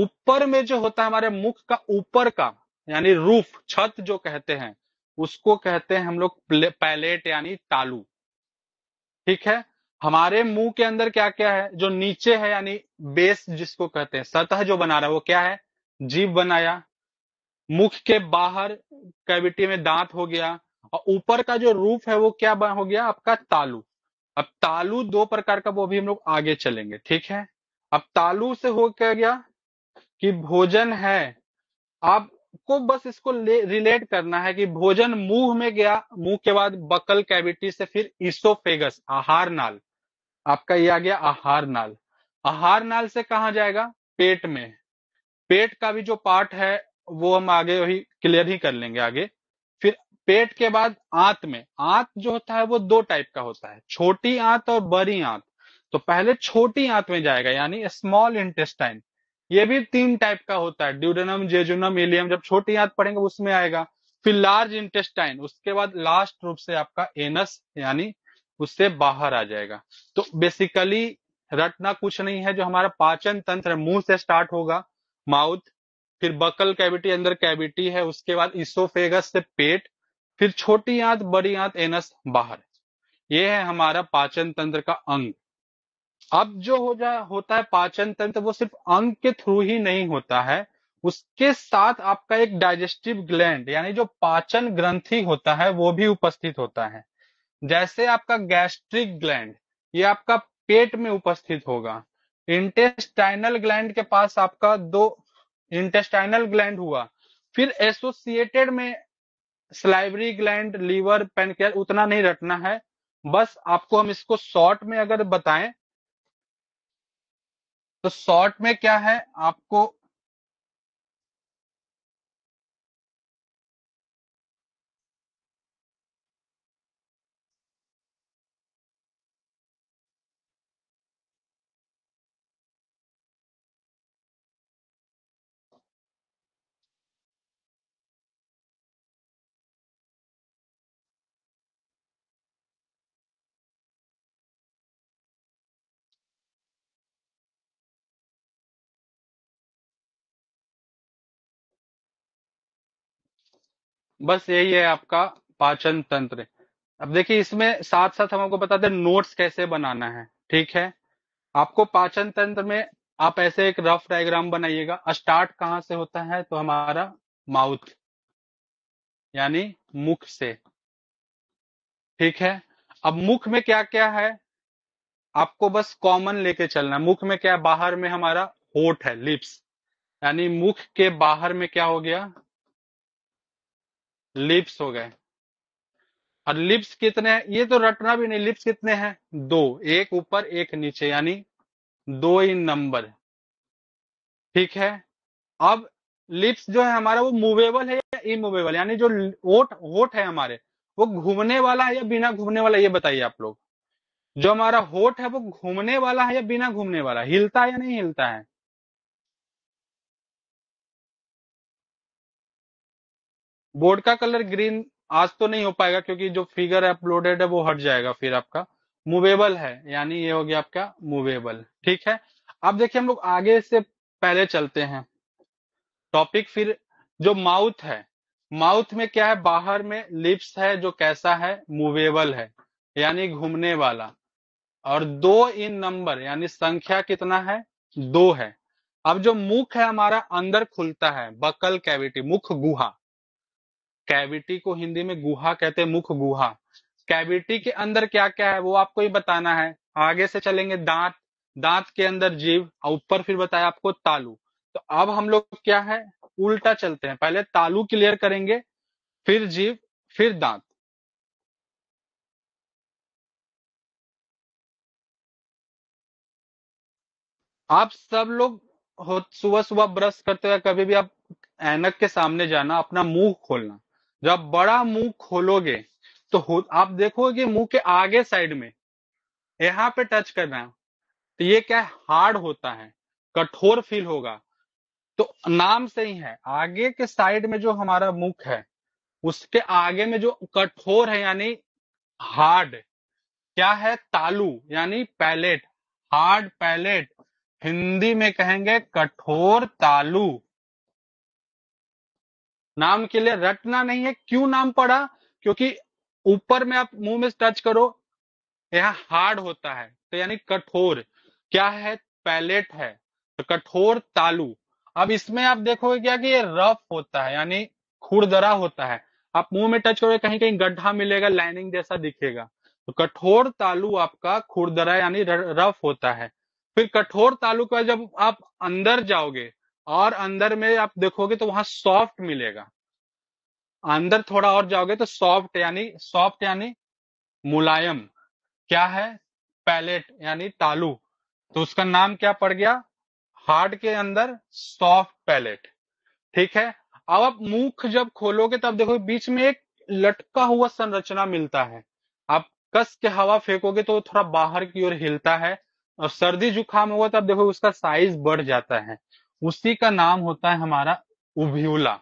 ऊपर में जो होता है हमारे मुख का ऊपर का यानी रूफ छत जो कहते हैं उसको कहते हैं हम लोग पैलेट यानी तालू ठीक है हमारे मुंह के अंदर क्या क्या है जो नीचे है यानी बेस जिसको कहते हैं सतह जो बना रहा है वो क्या है जीव बनाया मुख के बाहर कैविटी में दांत हो गया और ऊपर का जो रूफ है वो क्या हो गया आपका तालू अब तालू दो प्रकार का वो भी हम लोग आगे चलेंगे ठीक है अब तालू से हो क्या गया कि भोजन है आपको बस इसको रिलेट करना है कि भोजन मुंह में गया मुंह के बाद बकल कैविटी से फिर इसोफेगस आहार नाल आपका ये आ गया आहार नाल आहार नाल से कहा जाएगा पेट में पेट का भी जो पार्ट है वो हम आगे वही क्लियर ही कर लेंगे आगे फिर पेट के बाद आंत में आंत जो होता है वो दो टाइप का होता है छोटी आंत और बड़ी आंत तो पहले छोटी आंत में जाएगा यानी स्मॉल इंटेस्टाइन ये भी तीन टाइप का होता है ड्यूडेनम जेजुनम इलियम जब छोटी आंत पढ़ेंगे उसमें आएगा फिर लार्ज इंटेस्टाइन उसके बाद लास्ट रूप से आपका एनस यानी उससे बाहर आ जाएगा तो बेसिकली रटना कुछ नहीं है जो हमारा पाचन तंत्र मुंह से स्टार्ट होगा माउथ फिर बकल कैविटी अंदर कैविटी है उसके बाद इसोफेगस से पेट फिर छोटी आंत बड़ी आंत एनस बाहर ये है हमारा पाचन तंत्र का अंग अब जो हो जा होता है पाचन तंत्र वो सिर्फ अंग के थ्रू ही नहीं होता है उसके साथ आपका एक डाइजेस्टिव ग्लैंड यानी जो पाचन ग्रंथि होता है वो भी उपस्थित होता है जैसे आपका गैस्ट्रिक ग्लैंड ये आपका पेट में उपस्थित होगा इंटेस्टाइनल ग्लैंड के पास आपका दो इंटेस्टाइनल ग्लैंड हुआ फिर एसोसिएटेड में स्लाइवरी ग्लैंड लीवर पेनक्रियास उतना नहीं रटना है बस आपको हम इसको शॉर्ट में अगर बताएं तो शॉर्ट में क्या है आपको बस यही है आपका पाचन तंत्र अब देखिए इसमें साथ साथ हम आपको बताते हैं नोट्स कैसे बनाना है ठीक है आपको पाचन तंत्र में आप ऐसे एक रफ डायग्राम बनाइएगा स्टार्ट कहाँ से होता है तो हमारा माउथ यानी मुख से ठीक है अब मुख में क्या क्या है आपको बस कॉमन लेके चलना है मुख में क्या बाहर में हमारा होठ है लिप्स यानी मुख के बाहर में क्या हो गया लिप्स हो गए और लिप्स कितने हैं ये तो रटना भी नहीं लिप्स कितने हैं दो एक ऊपर एक नीचे यानी दो इन नंबर ठीक है अब लिप्स जो है हमारा वो मूवेबल है या इमूवेबल यानी जो होठ होठ है हमारे वो घूमने वाला है या बिना घूमने वाला ये बताइए आप लोग जो हमारा होठ है वो घूमने वाला है या बिना घूमने वाला हिलता है या नहीं हिलता है बोर्ड का कलर ग्रीन आज तो नहीं हो पाएगा क्योंकि जो फिगर अपलोडेड है वो हट जाएगा फिर आपका मूवेबल है यानी ये हो गया आपका मूवेबल ठीक है अब देखिए हम लोग आगे से पहले चलते हैं टॉपिक फिर जो माउथ है माउथ में क्या है बाहर में लिप्स है जो कैसा है मूवेबल है यानी घूमने वाला और दो इन नंबर यानी संख्या कितना है दो है अब जो मुख है हमारा अंदर खुलता है बकल कैविटी मुख गुहा कैविटी को हिंदी में गुहा कहते हैं मुख गुहा कैविटी के अंदर क्या क्या है वो आपको ही बताना है आगे से चलेंगे दांत दांत के अंदर जीव और ऊपर फिर बताया आपको तालू तो अब हम लोग क्या है उल्टा चलते हैं पहले तालू क्लियर करेंगे फिर जीव फिर दांत आप सब लोग हो सुबह सुबह ब्रश करते हुए कभी भी आप ऐनक के सामने जाना अपना मुंह खोलना जब बड़ा मुंह खोलोगे तो आप देखोगे मुंह के आगे साइड में यहां पे टच करना है तो ये क्या हार्ड होता है कठोर फील होगा तो नाम से ही है आगे के साइड में जो हमारा मुख है उसके आगे में जो कठोर है यानी हार्ड क्या है तालू यानी पैलेट हार्ड पैलेट हिंदी में कहेंगे कठोर तालू नाम के लिए रटना नहीं है क्यों नाम पड़ा क्योंकि ऊपर में आप मुंह में टच करो यह हार्ड होता है तो यानी कठोर क्या है पैलेट है तो कठोर तालु अब इसमें आप देखोगे क्या कि ये रफ होता है यानी खुरदरा होता है आप मुंह में टच करोगे कहीं कहीं गड्ढा मिलेगा लाइनिंग जैसा दिखेगा तो कठोर तालु आपका खुरदरा यानी रफ होता है फिर कठोर तालु का जब आप अंदर जाओगे और अंदर में आप देखोगे तो वहां सॉफ्ट मिलेगा अंदर थोड़ा और जाओगे तो सॉफ्ट यानी सॉफ्ट यानी मुलायम क्या है पैलेट यानी तालू तो उसका नाम क्या पड़ गया हार्ड के अंदर सॉफ्ट पैलेट ठीक है अब आप मुख जब खोलोगे तब देखो बीच में एक लटका हुआ संरचना मिलता है आप कस के हवा फेंकोगे तो थोड़ा बाहर की ओर हिलता है और सर्दी जुकाम होगा तब देखो उसका साइज बढ़ जाता है उसी का नाम होता है हमारा उभ्यूला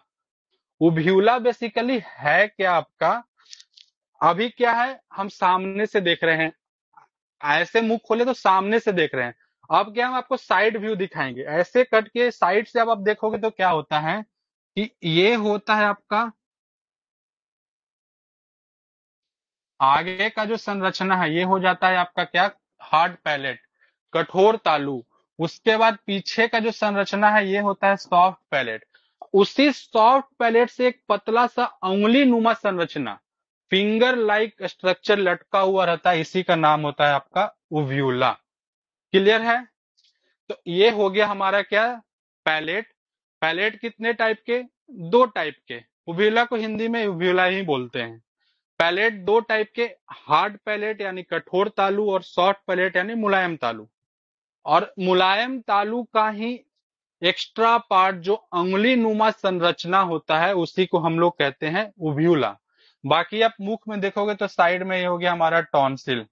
उभ्यूला बेसिकली है क्या आपका अभी क्या है हम सामने से देख रहे हैं ऐसे मुंह खोले तो सामने से देख रहे हैं अब क्या हम आपको साइड व्यू दिखाएंगे ऐसे कट के साइड से अब आप देखोगे तो क्या होता है कि ये होता है आपका आगे का जो संरचना है ये हो जाता है आपका क्या हार्ड पैलेट कठोर तालू उसके बाद पीछे का जो संरचना है ये होता है सॉफ्ट पैलेट उसी सॉफ्ट पैलेट से एक पतला सा उंगली नुमा संरचना फिंगर लाइक स्ट्रक्चर लटका हुआ रहता है इसी का नाम होता है आपका उव्यूला क्लियर है तो ये हो गया हमारा क्या पैलेट पैलेट कितने टाइप के दो टाइप के उव्यूला को हिंदी में उव्यूला ही बोलते हैं पैलेट दो टाइप के हार्ड पैलेट यानी कठोर तालू और सॉफ्ट पैलेट यानी मुलायम तालू और मुलायम तालु का ही एक्स्ट्रा पार्ट जो अंगुली नुमा संरचना होता है उसी को हम लोग कहते हैं उभ्यूला बाकी आप मुख में देखोगे तो साइड में ये हो गया हमारा टॉन्सिल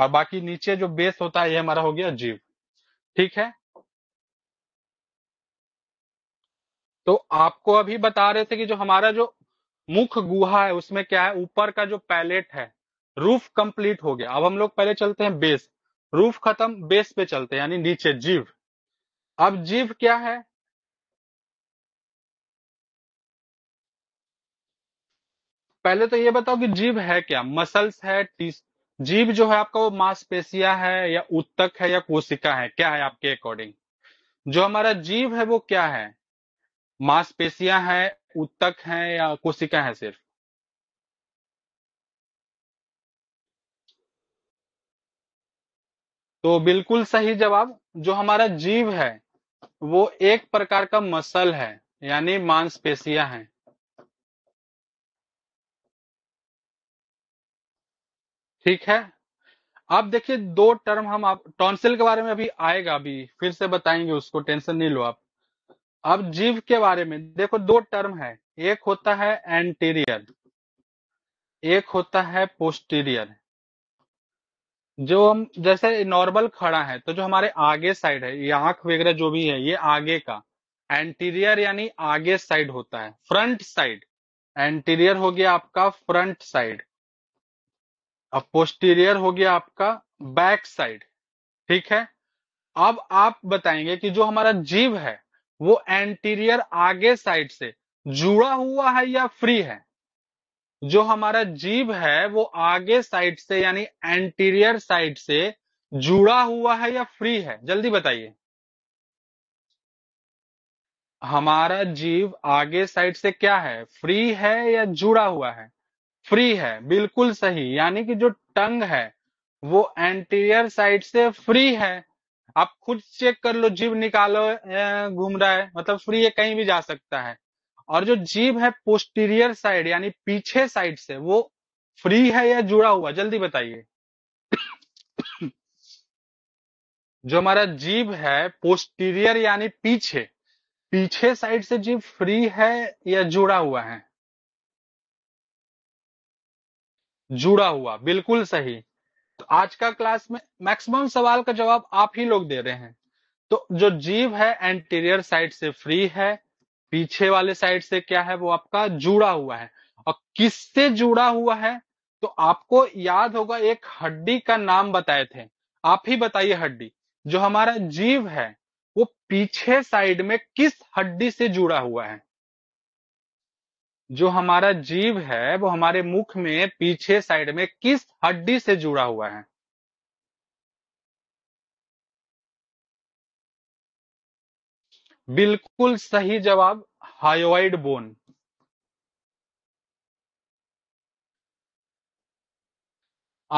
और बाकी नीचे जो बेस होता है ये हमारा हो गया जीव ठीक है तो आपको अभी बता रहे थे कि जो हमारा जो मुख गुहा है उसमें क्या है ऊपर का जो पैलेट है रूफ कंप्लीट हो गया अब हम लोग पहले चलते हैं बेस रूफ खत्म बेस पे चलते यानी नीचे जीव अब जीव क्या है पहले तो ये बताओ कि जीव है क्या मसल्स है जीव जो है आपका वो मांसपेशिया है या उत्तक है या कोशिका है क्या है आपके अकॉर्डिंग जो हमारा जीव है वो क्या है मांसपेशिया है उत्तक है या कोशिका है सिर्फ तो बिल्कुल सही जवाब जो हमारा जीव है वो एक प्रकार का मसल है यानी मांसपेशिया है ठीक है अब देखिए दो टर्म हम आप टॉन्सिल के बारे में अभी आएगा अभी फिर से बताएंगे उसको टेंशन नहीं लो आप अब जीव के बारे में देखो दो टर्म है एक होता है एंटीरियर एक होता है पोस्टीरियर जो हम जैसे नॉर्मल खड़ा है तो जो हमारे आगे साइड है ये आंख वगैरह जो भी है ये आगे का एंटीरियर यानी आगे साइड होता है फ्रंट साइड एंटीरियर हो गया आपका फ्रंट साइड अब पोस्टीरियर हो गया आपका बैक साइड ठीक है अब आप बताएंगे कि जो हमारा जीव है वो एंटीरियर आगे साइड से जुड़ा हुआ है या फ्री है जो हमारा जीव है वो आगे साइड से यानी एंटीरियर साइड से जुड़ा हुआ है या फ्री है जल्दी बताइए हमारा जीव आगे साइड से क्या है फ्री है या जुड़ा हुआ है फ्री है बिल्कुल सही यानी कि जो टंग है वो एंटीरियर साइड से फ्री है आप खुद चेक कर लो जीव निकालो घूम रहा है मतलब फ्री है कहीं भी जा सकता है और जो जीभ है पोस्टीरियर साइड यानी पीछे साइड से वो फ्री है या जुड़ा हुआ जल्दी बताइए जो हमारा जीभ है पोस्टीरियर यानी पीछे पीछे साइड से जीभ फ्री है या जुड़ा हुआ है जुड़ा हुआ बिल्कुल सही तो आज का क्लास में मैक्सिमम सवाल का जवाब आप ही लोग दे रहे हैं तो जो जीव है एंटीरियर साइड से फ्री है पीछे वाले साइड से क्या है वो आपका जुड़ा हुआ है और किससे जुड़ा हुआ है तो आपको याद होगा एक हड्डी का नाम बताए थे आप ही बताइए हड्डी जो हमारा जीव है वो पीछे साइड में किस हड्डी से जुड़ा हुआ है जो हमारा जीव है वो हमारे मुख में पीछे साइड में किस हड्डी से जुड़ा हुआ है बिल्कुल सही जवाब हायोइड बोन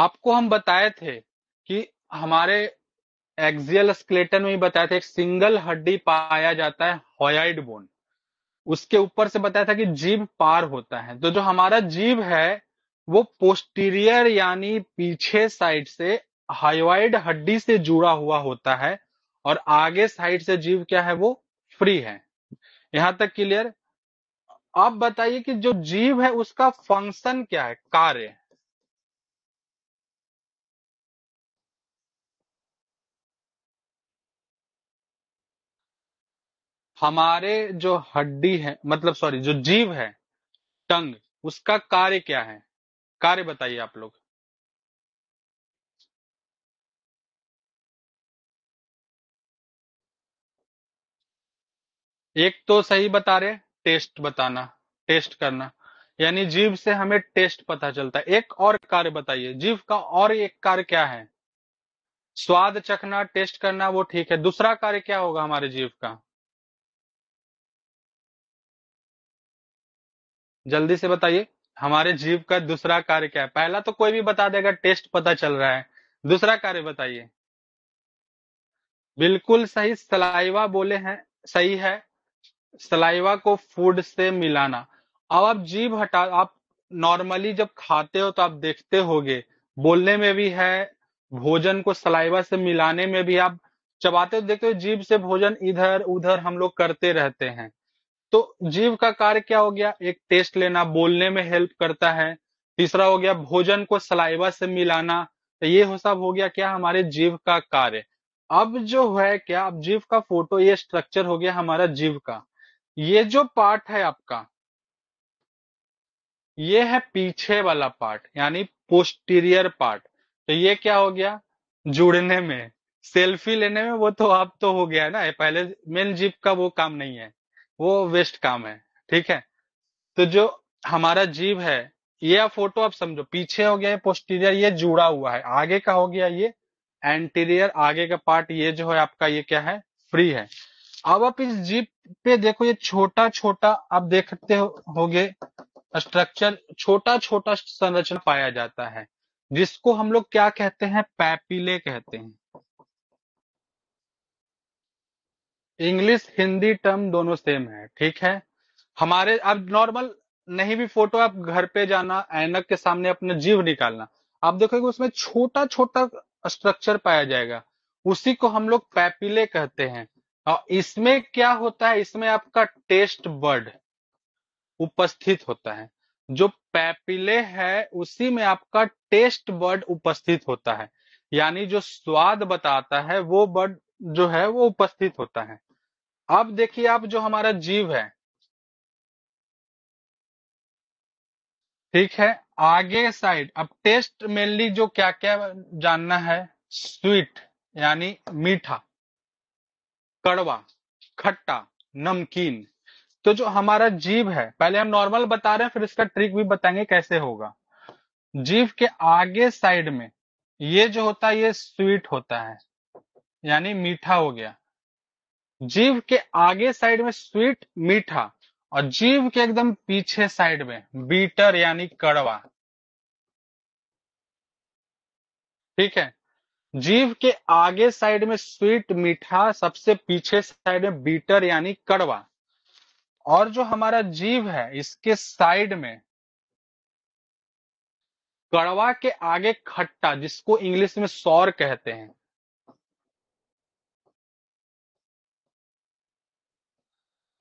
आपको हम बताए थे कि हमारे एक्सियल स्केलेटन में बताया था एक सिंगल हड्डी पाया जाता है हॉयाइड बोन उसके ऊपर से बताया था कि जीव पार होता है तो जो हमारा जीव है वो पोस्टीरियर यानी पीछे साइड से हायोइड हड्डी से जुड़ा हुआ होता है और आगे साइड से जीव क्या है वो फ्री है यहां तक क्लियर आप बताइए कि जो जीव है उसका फंक्शन क्या है कार्य हमारे जो हड्डी है मतलब सॉरी जो जीव है टंग उसका कार्य क्या है कार्य बताइए आप लोग एक तो सही बता रहे टेस्ट बताना टेस्ट करना यानी जीव से हमें टेस्ट पता चलता है एक और कार्य बताइए जीव का और एक कार्य क्या है स्वाद चखना टेस्ट करना वो ठीक है दूसरा कार्य क्या होगा हमारे जीव का जल्दी से बताइए हमारे जीव का दूसरा कार्य क्या है पहला तो कोई भी बता देगा टेस्ट पता चल रहा है दूसरा कार्य बताइए बिल्कुल सही सलाइवा बोले हैं सही है सलाइवा को फूड से मिलाना अब आप जीभ हटा आप नॉर्मली जब खाते हो तो आप देखते होगे बोलने में भी है भोजन को सलाइवा से मिलाने में भी आप चबाते हो देखते हो जीभ से भोजन इधर उधर हम लोग करते रहते हैं तो जीव का कार्य क्या हो गया एक टेस्ट लेना बोलने में हेल्प करता है तीसरा हो गया भोजन को सलाइवा से मिलाना तो ये हो सब हो गया क्या हमारे जीव का कार्य अब जो है क्या अब जीव का फोटो ये स्ट्रक्चर हो गया हमारा जीव का ये जो पार्ट है आपका ये है पीछे वाला पार्ट यानी पोस्टीरियर पार्ट तो ये क्या हो गया जुड़ने में सेल्फी लेने में वो तो आप तो हो गया है ना पहले मेन जीप का वो काम नहीं है वो वेस्ट काम है ठीक है तो जो हमारा जीव है ये फोटो आप समझो पीछे हो गया पोस्टीरियर ये जुड़ा हुआ है आगे का हो गया ये एंटीरियर आगे का पार्ट ये जो है आपका ये क्या है फ्री है अब आप इस जीप पे देखो ये छोटा छोटा आप देखते गए स्ट्रक्चर छोटा छोटा संरचना पाया जाता है जिसको हम लोग क्या कहते हैं पैपिले कहते हैं इंग्लिश हिंदी टर्म दोनों सेम है ठीक है हमारे अब नॉर्मल नहीं भी फोटो आप घर पे जाना ऐनक के सामने अपना जीव निकालना आप देखोगे उसमें छोटा छोटा स्ट्रक्चर पाया जाएगा उसी को हम लोग पैपिले कहते हैं और इसमें क्या होता है इसमें आपका टेस्ट बर्ड उपस्थित होता है जो पैपिले है उसी में आपका टेस्ट बर्ड उपस्थित होता है यानी जो स्वाद बताता है वो बर्ड जो है वो उपस्थित होता है अब देखिए आप जो हमारा जीव है ठीक है आगे साइड अब टेस्ट मेनली जो क्या क्या जानना है स्वीट यानी मीठा कड़वा खट्टा नमकीन तो जो हमारा जीव है पहले हम नॉर्मल बता रहे हैं फिर इसका ट्रिक भी बताएंगे कैसे होगा जीव के आगे साइड में ये जो होता है ये स्वीट होता है यानी मीठा हो गया जीव के आगे साइड में स्वीट मीठा और जीव के एकदम पीछे साइड में बीटर यानी कड़वा ठीक है जीव के आगे साइड में स्वीट मीठा सबसे पीछे साइड में बीटर यानी कड़वा और जो हमारा जीव है इसके साइड में कड़वा के आगे खट्टा जिसको इंग्लिश में सौर कहते हैं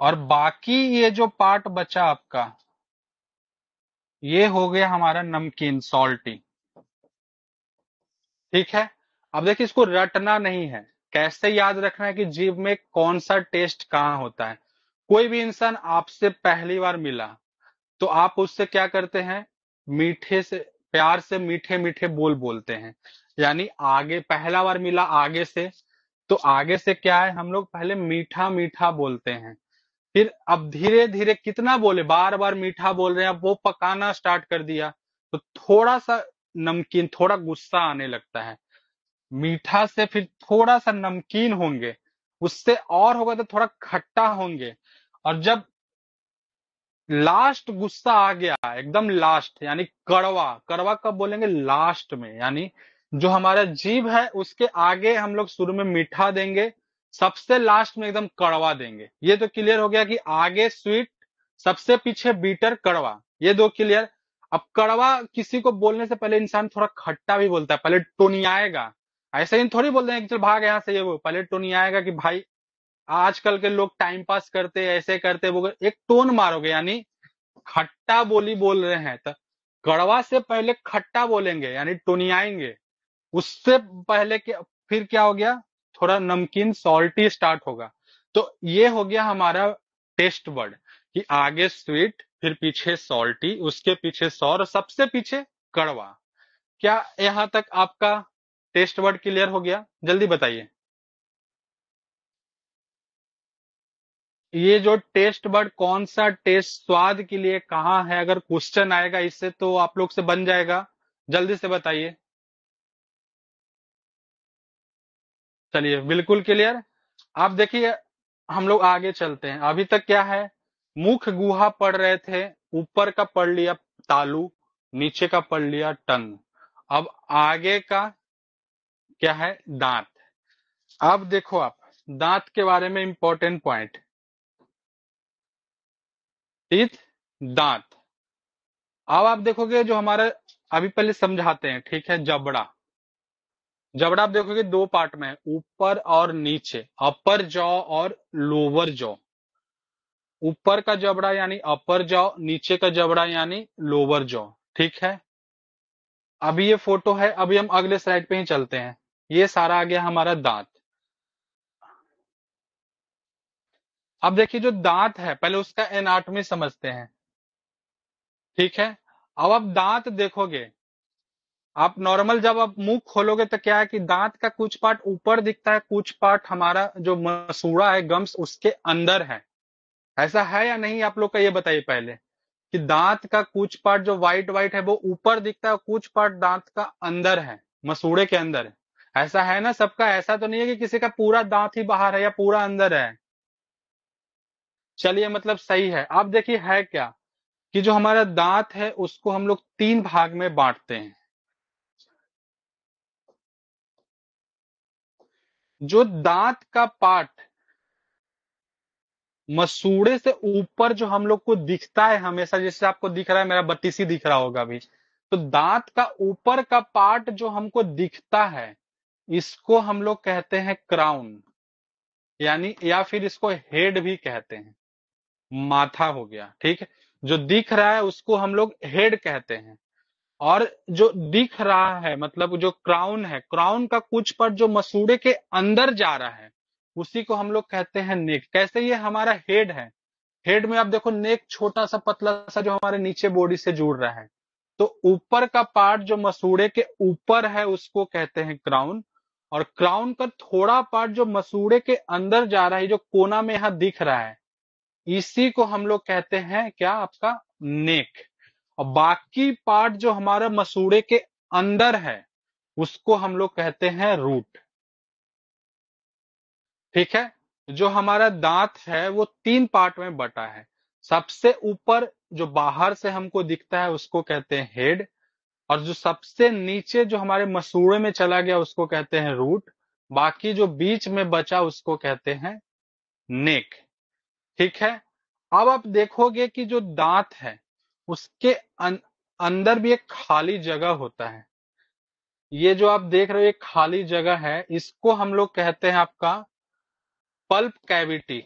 और बाकी ये जो पार्ट बचा आपका ये हो गया हमारा नमकीन सॉल्टी ठीक है अब देखिए इसको रटना नहीं है कैसे याद रखना है कि जीव में कौन सा टेस्ट कहाँ होता है कोई भी इंसान आपसे पहली बार मिला तो आप उससे क्या करते हैं मीठे से प्यार से मीठे मीठे बोल बोलते हैं यानी आगे पहला बार मिला आगे से तो आगे से क्या है हम लोग पहले मीठा मीठा बोलते हैं फिर अब धीरे धीरे कितना बोले बार बार मीठा बोल रहे हैं अब वो पकाना स्टार्ट कर दिया तो थोड़ा सा नमकीन थोड़ा गुस्सा आने लगता है मीठा से फिर थोड़ा सा नमकीन होंगे उससे और होगा तो थोड़ा खट्टा होंगे और जब लास्ट गुस्सा आ गया एकदम लास्ट यानी कड़वा कड़वा कब बोलेंगे लास्ट में यानी जो हमारा जीव है उसके आगे हम लोग शुरू में मीठा देंगे सबसे लास्ट में एकदम कड़वा देंगे ये तो क्लियर हो गया कि आगे स्वीट सबसे पीछे बीटर कड़वा ये दो क्लियर अब कड़वा किसी को बोलने से पहले इंसान थोड़ा खट्टा भी बोलता है पहले टोनियाएगा ऐसे ही थोड़ी बोल देंगे कि चल भाग यहाँ से ये वो पहले टोन तो ये आएगा कि भाई आजकल के लोग टाइम पास करते ऐसे करते वो एक टोन मारोगे यानी खट्टा बोली बोल रहे हैं तो कड़वा से पहले खट्टा बोलेंगे यानी टोनियाएंगे उससे पहले के फिर क्या हो गया थोड़ा नमकीन सॉल्टी स्टार्ट होगा तो ये हो गया हमारा टेस्ट वर्ड कि आगे स्वीट फिर पीछे सॉल्टी उसके पीछे सौर सबसे पीछे कड़वा क्या यहां तक आपका टेस्ट वर्ड क्लियर हो गया जल्दी बताइए ये जो टेस्ट वर्ड कौन सा टेस्ट स्वाद के लिए कहा है अगर क्वेश्चन आएगा इससे तो आप लोग से बन जाएगा जल्दी से बताइए चलिए बिल्कुल क्लियर आप देखिए हम लोग आगे चलते हैं अभी तक क्या है मुख गुहा पढ़ रहे थे ऊपर का पढ़ लिया तालू नीचे का पढ़ लिया टंग अब आगे का क्या है दांत अब देखो आप दांत के बारे में इंपॉर्टेंट पॉइंट टीथ दांत अब आप देखोगे जो हमारे अभी पहले समझाते हैं ठीक है जबड़ा जबड़ा आप देखोगे दो पार्ट में है ऊपर और नीचे अपर जॉ और लोअर जॉ ऊपर का जबड़ा यानी अपर जॉ नीचे का जबड़ा यानी लोअर जॉ ठीक है अभी ये फोटो है अभी हम अगले स्लाइड पे ही चलते हैं ये सारा आ गया हमारा दांत अब देखिए जो दांत है पहले उसका एनाटमी समझते हैं ठीक है अब आप दांत देखोगे आप नॉर्मल जब आप मुंह खोलोगे तो क्या है कि दांत का कुछ पार्ट ऊपर दिखता है कुछ पार्ट हमारा जो मसूड़ा है गम्स उसके अंदर है ऐसा है या नहीं आप लोग का ये बताइए पहले कि दांत का कुछ पार्ट जो व्हाइट व्हाइट है वो ऊपर दिखता है कुछ पार्ट दांत का अंदर है मसूड़े के अंदर है ऐसा है ना सबका ऐसा तो नहीं है कि किसी का पूरा दांत ही बाहर है या पूरा अंदर है चलिए मतलब सही है आप देखिए है क्या कि जो हमारा दांत है उसको हम लोग तीन भाग में बांटते हैं जो दांत का पार्ट मसूड़े से ऊपर जो हम लोग को दिखता है हमेशा जैसे आपको दिख रहा है मेरा बत्तीसी दिख रहा होगा अभी तो दांत का ऊपर का पार्ट जो हमको दिखता है इसको हम लोग कहते हैं क्राउन यानी या फिर इसको हेड भी कहते हैं माथा हो गया ठीक है जो दिख रहा है उसको हम लोग हेड कहते हैं और जो दिख रहा है मतलब जो क्राउन है क्राउन का कुछ पर जो मसूड़े के अंदर जा रहा है उसी को हम लोग कहते हैं नेक कैसे ये हमारा हेड है हेड में आप देखो नेक छोटा सा पतला सा जो हमारे नीचे बॉडी से जुड़ रहा है तो ऊपर का पार्ट जो मसूड़े के ऊपर है उसको कहते हैं क्राउन और क्राउन का थोड़ा पार्ट जो मसूड़े के अंदर जा रहा है जो कोना में यहां दिख रहा है इसी को हम लोग कहते हैं क्या आपका नेक और बाकी पार्ट जो हमारा मसूड़े के अंदर है उसको हम लोग कहते हैं रूट ठीक है जो हमारा दांत है वो तीन पार्ट में बटा है सबसे ऊपर जो बाहर से हमको दिखता है उसको कहते हैं हेड और जो सबसे नीचे जो हमारे मसूड़े में चला गया उसको कहते हैं रूट बाकी जो बीच में बचा उसको कहते हैं नेक ठीक है अब आप देखोगे कि जो दांत है उसके अन, अंदर भी एक खाली जगह होता है ये जो आप देख रहे हो ये खाली जगह है इसको हम लोग कहते हैं आपका पल्प कैविटी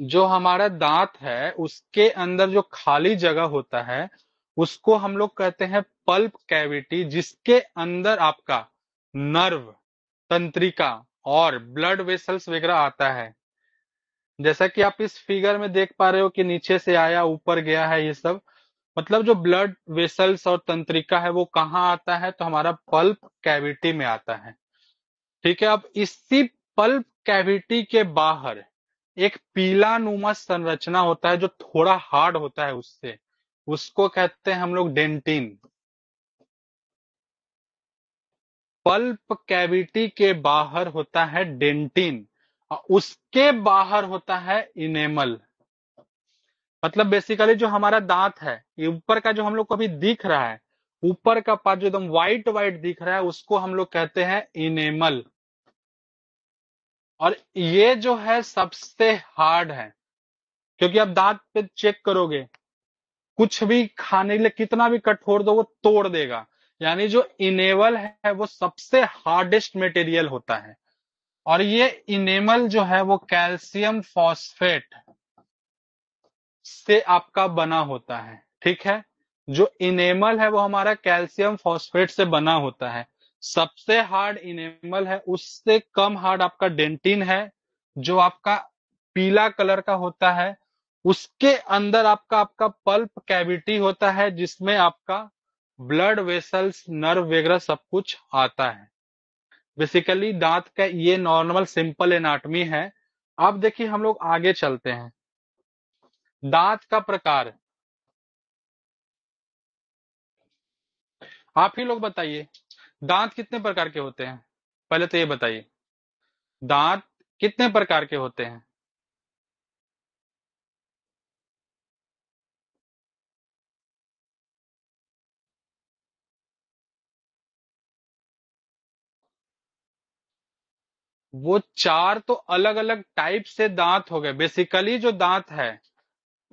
जो हमारा दांत है उसके अंदर जो खाली जगह होता है उसको हम लोग कहते हैं पल्प कैविटी जिसके अंदर आपका नर्व तंत्रिका और ब्लड वेसल्स वगैरह आता है जैसा कि आप इस फिगर में देख पा रहे हो कि नीचे से आया ऊपर गया है ये सब मतलब जो ब्लड वेसल्स और तंत्रिका है वो कहाँ आता है तो हमारा पल्प कैविटी में आता है ठीक है अब इसी पल्प कैविटी के बाहर एक पीला नुमा संरचना होता है जो थोड़ा हार्ड होता है उससे उसको कहते हैं हम लोग डेंटिन पल्प कैविटी के बाहर होता है डेंटिन और उसके बाहर होता है इनेमल मतलब बेसिकली जो हमारा दांत है ये ऊपर का जो हम लोग को अभी दिख रहा है ऊपर का पार्ट जो एकदम व्हाइट व्हाइट दिख रहा है उसको हम लोग कहते हैं इनेमल और ये जो है सबसे हार्ड है क्योंकि आप दांत पे चेक करोगे कुछ भी खाने के लिए कितना भी कठोर दो वो तोड़ देगा यानी जो इनेबल है वो सबसे हार्डेस्ट मटेरियल होता है और ये इनेमल जो है वो कैल्शियम फॉस्फेट से आपका बना होता है ठीक है जो इनेमल है वो हमारा कैल्शियम फॉस्फेट से बना होता है सबसे हार्ड इनेमल है उससे कम हार्ड आपका डेंटिन है जो आपका पीला कलर का होता है उसके अंदर आपका आपका पल्प कैविटी होता है जिसमें आपका ब्लड वेसल्स नर्व वगैरह सब कुछ आता है बेसिकली दांत का ये नॉर्मल सिंपल एनाटमी है अब देखिए हम लोग आगे चलते हैं दांत का प्रकार आप ही लोग बताइए दांत कितने प्रकार के होते हैं पहले तो ये बताइए दांत कितने प्रकार के होते हैं वो चार तो अलग अलग टाइप से दांत हो गए बेसिकली जो दांत है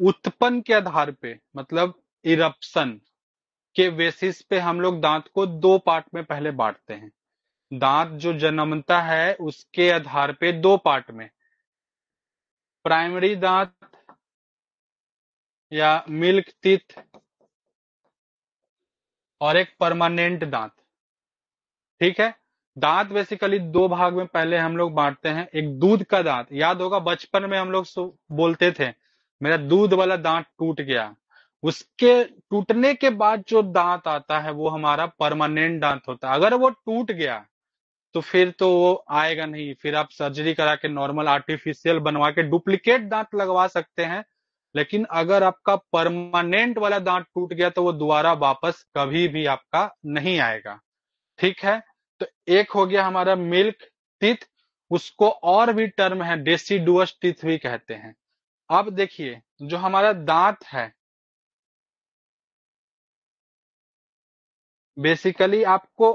उत्पन्न के आधार पे मतलब इरप्शन के बेसिस पे हम लोग दांत को दो पार्ट में पहले बांटते हैं दांत जो जन्मता है उसके आधार पे दो पार्ट में प्राइमरी दांत या मिल्क तीत और एक परमानेंट दांत ठीक है दांत बेसिकली दो भाग में पहले हम लोग बांटते हैं एक दूध का दांत याद होगा बचपन में हम लोग बोलते थे मेरा दूध वाला दांत टूट गया उसके टूटने के बाद जो दांत आता है वो हमारा परमानेंट दांत होता है अगर वो टूट गया तो फिर तो वो आएगा नहीं फिर आप सर्जरी करा के नॉर्मल आर्टिफिशियल बनवा के डुप्लीकेट दांत लगवा सकते हैं लेकिन अगर आपका परमानेंट वाला दांत टूट गया तो वो दोबारा वापस कभी भी आपका नहीं आएगा ठीक है तो एक हो गया हमारा मिल्क टीथ उसको और भी टर्म है डेसीडुअस टीथ भी कहते हैं अब देखिए जो हमारा दांत है बेसिकली आपको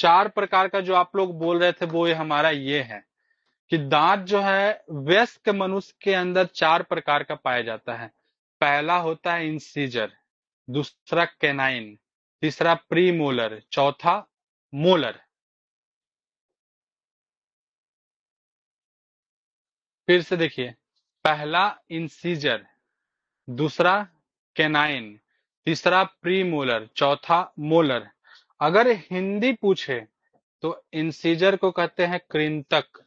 चार प्रकार का जो आप लोग बोल रहे थे वो ये हमारा ये है कि दांत जो है व्यस्क मनुष्य के अंदर चार प्रकार का पाया जाता है पहला होता है इंसीजर दूसरा केनाइन तीसरा प्री मोलर चौथा मोलर फिर से देखिए पहला इंसीजर दूसरा केनाइन तीसरा प्री मोलर चौथा मोलर अगर हिंदी पूछे तो इंसीजर को कहते हैं कृंतक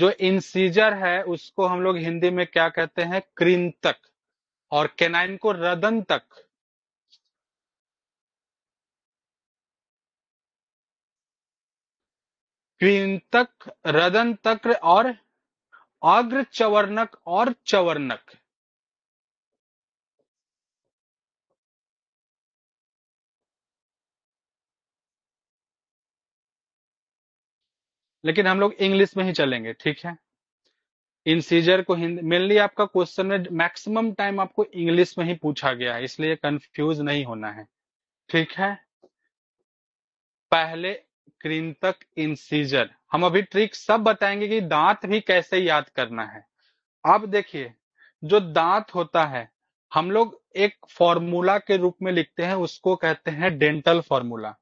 जो इंसीजर है उसको हम लोग हिंदी में क्या कहते हैं कृंतक और केनाइन को रदन तक कृंतक रदन तक और अग्र चवर्णक और चवर्णक लेकिन हम लोग इंग्लिश में ही चलेंगे ठीक है इनसीजर को हिंदी मेनली आपका क्वेश्चन में मैक्सिमम टाइम आपको इंग्लिश में ही पूछा गया है इसलिए कंफ्यूज नहीं होना है ठीक है पहले कृंतक इंसीजर हम अभी ट्रिक सब बताएंगे कि दांत भी कैसे याद करना है अब देखिए जो दांत होता है हम लोग एक फॉर्मूला के रूप में लिखते हैं उसको कहते हैं डेंटल फॉर्मूला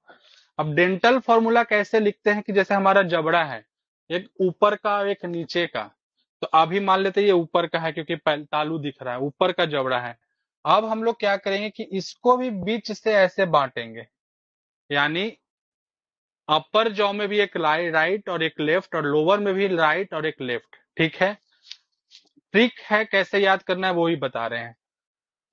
अब डेंटल फॉर्मूला कैसे लिखते हैं कि जैसे हमारा जबड़ा है एक ऊपर का एक नीचे का तो अभी मान लेते ये ऊपर का है क्योंकि तालू दिख रहा है ऊपर का जबड़ा है अब हम लोग क्या करेंगे कि इसको भी बीच से ऐसे बांटेंगे यानी अपर जॉ में भी एक राइट और एक लेफ्ट और लोअर में भी राइट और एक लेफ्ट ठीक है ट्रिक है कैसे याद करना है वो ही बता रहे हैं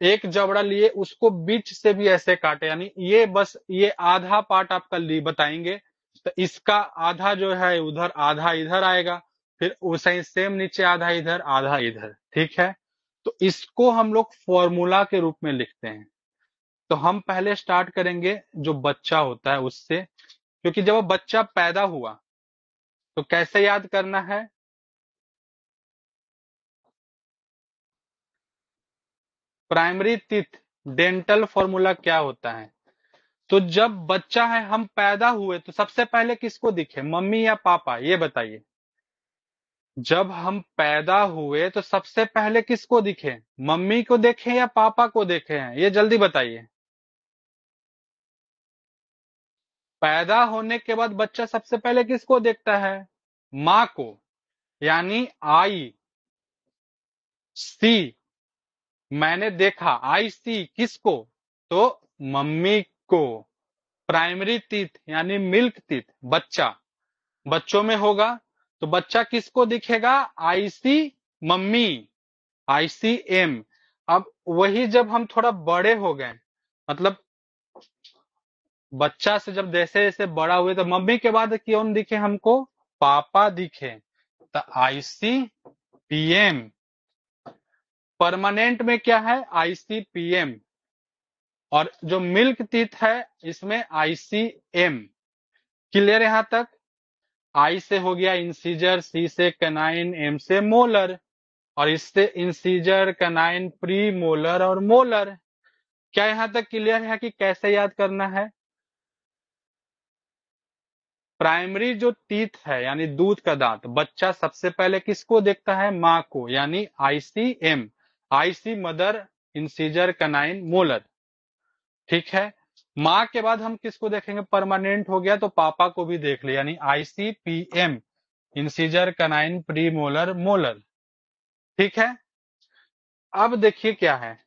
एक जबड़ा लिए उसको बीच से भी ऐसे काटे यानी ये बस ये आधा पार्ट आपका ली बताएंगे तो इसका आधा जो है उधर आधा इधर आएगा फिर उसे सेम नीचे आधा इधर आधा इधर ठीक है तो इसको हम लोग फॉर्मूला के रूप में लिखते हैं तो हम पहले स्टार्ट करेंगे जो बच्चा होता है उससे क्योंकि जब बच्चा पैदा हुआ तो कैसे याद करना है प्राइमरी तिथ डेंटल फॉर्मूला क्या होता है तो जब बच्चा है हम पैदा हुए तो सबसे पहले किसको दिखे मम्मी या पापा ये बताइए जब हम पैदा हुए तो सबसे पहले किसको दिखे मम्मी को देखे या पापा को देखे हैं ये जल्दी बताइए पैदा होने के बाद बच्चा सबसे पहले किसको देखता है मां को यानी आई सी मैंने देखा आई सी किसको तो मम्मी को प्राइमरी तीत यानी मिल्क तीत बच्चा बच्चों में होगा तो बच्चा किसको दिखेगा आईसी मम्मी सी एम अब वही जब हम थोड़ा बड़े हो गए मतलब बच्चा से जब जैसे जैसे बड़ा हुए तो मम्मी के बाद क्यों दिखे हमको पापा दिखे तो आईसी एम परमानेंट में क्या है आईसीपीएम और जो मिल्क तीत है इसमें आईसीएम क्लियर यहां तक आई से हो गया इंसीजर सी से कनाइन एम से मोलर और इससे इंसीजर कनाइन प्री मोलर और मोलर क्या यहां तक क्लियर है कि कैसे याद करना है प्राइमरी जो टीथ है यानी दूध का दांत बच्चा सबसे पहले किसको देखता है माँ को यानी ICM I C mother incisor canine molar ठीक है माँ के बाद हम किसको देखेंगे परमानेंट हो गया तो पापा को भी देख ले यानी P M incisor canine premolar molar ठीक है अब देखिए क्या है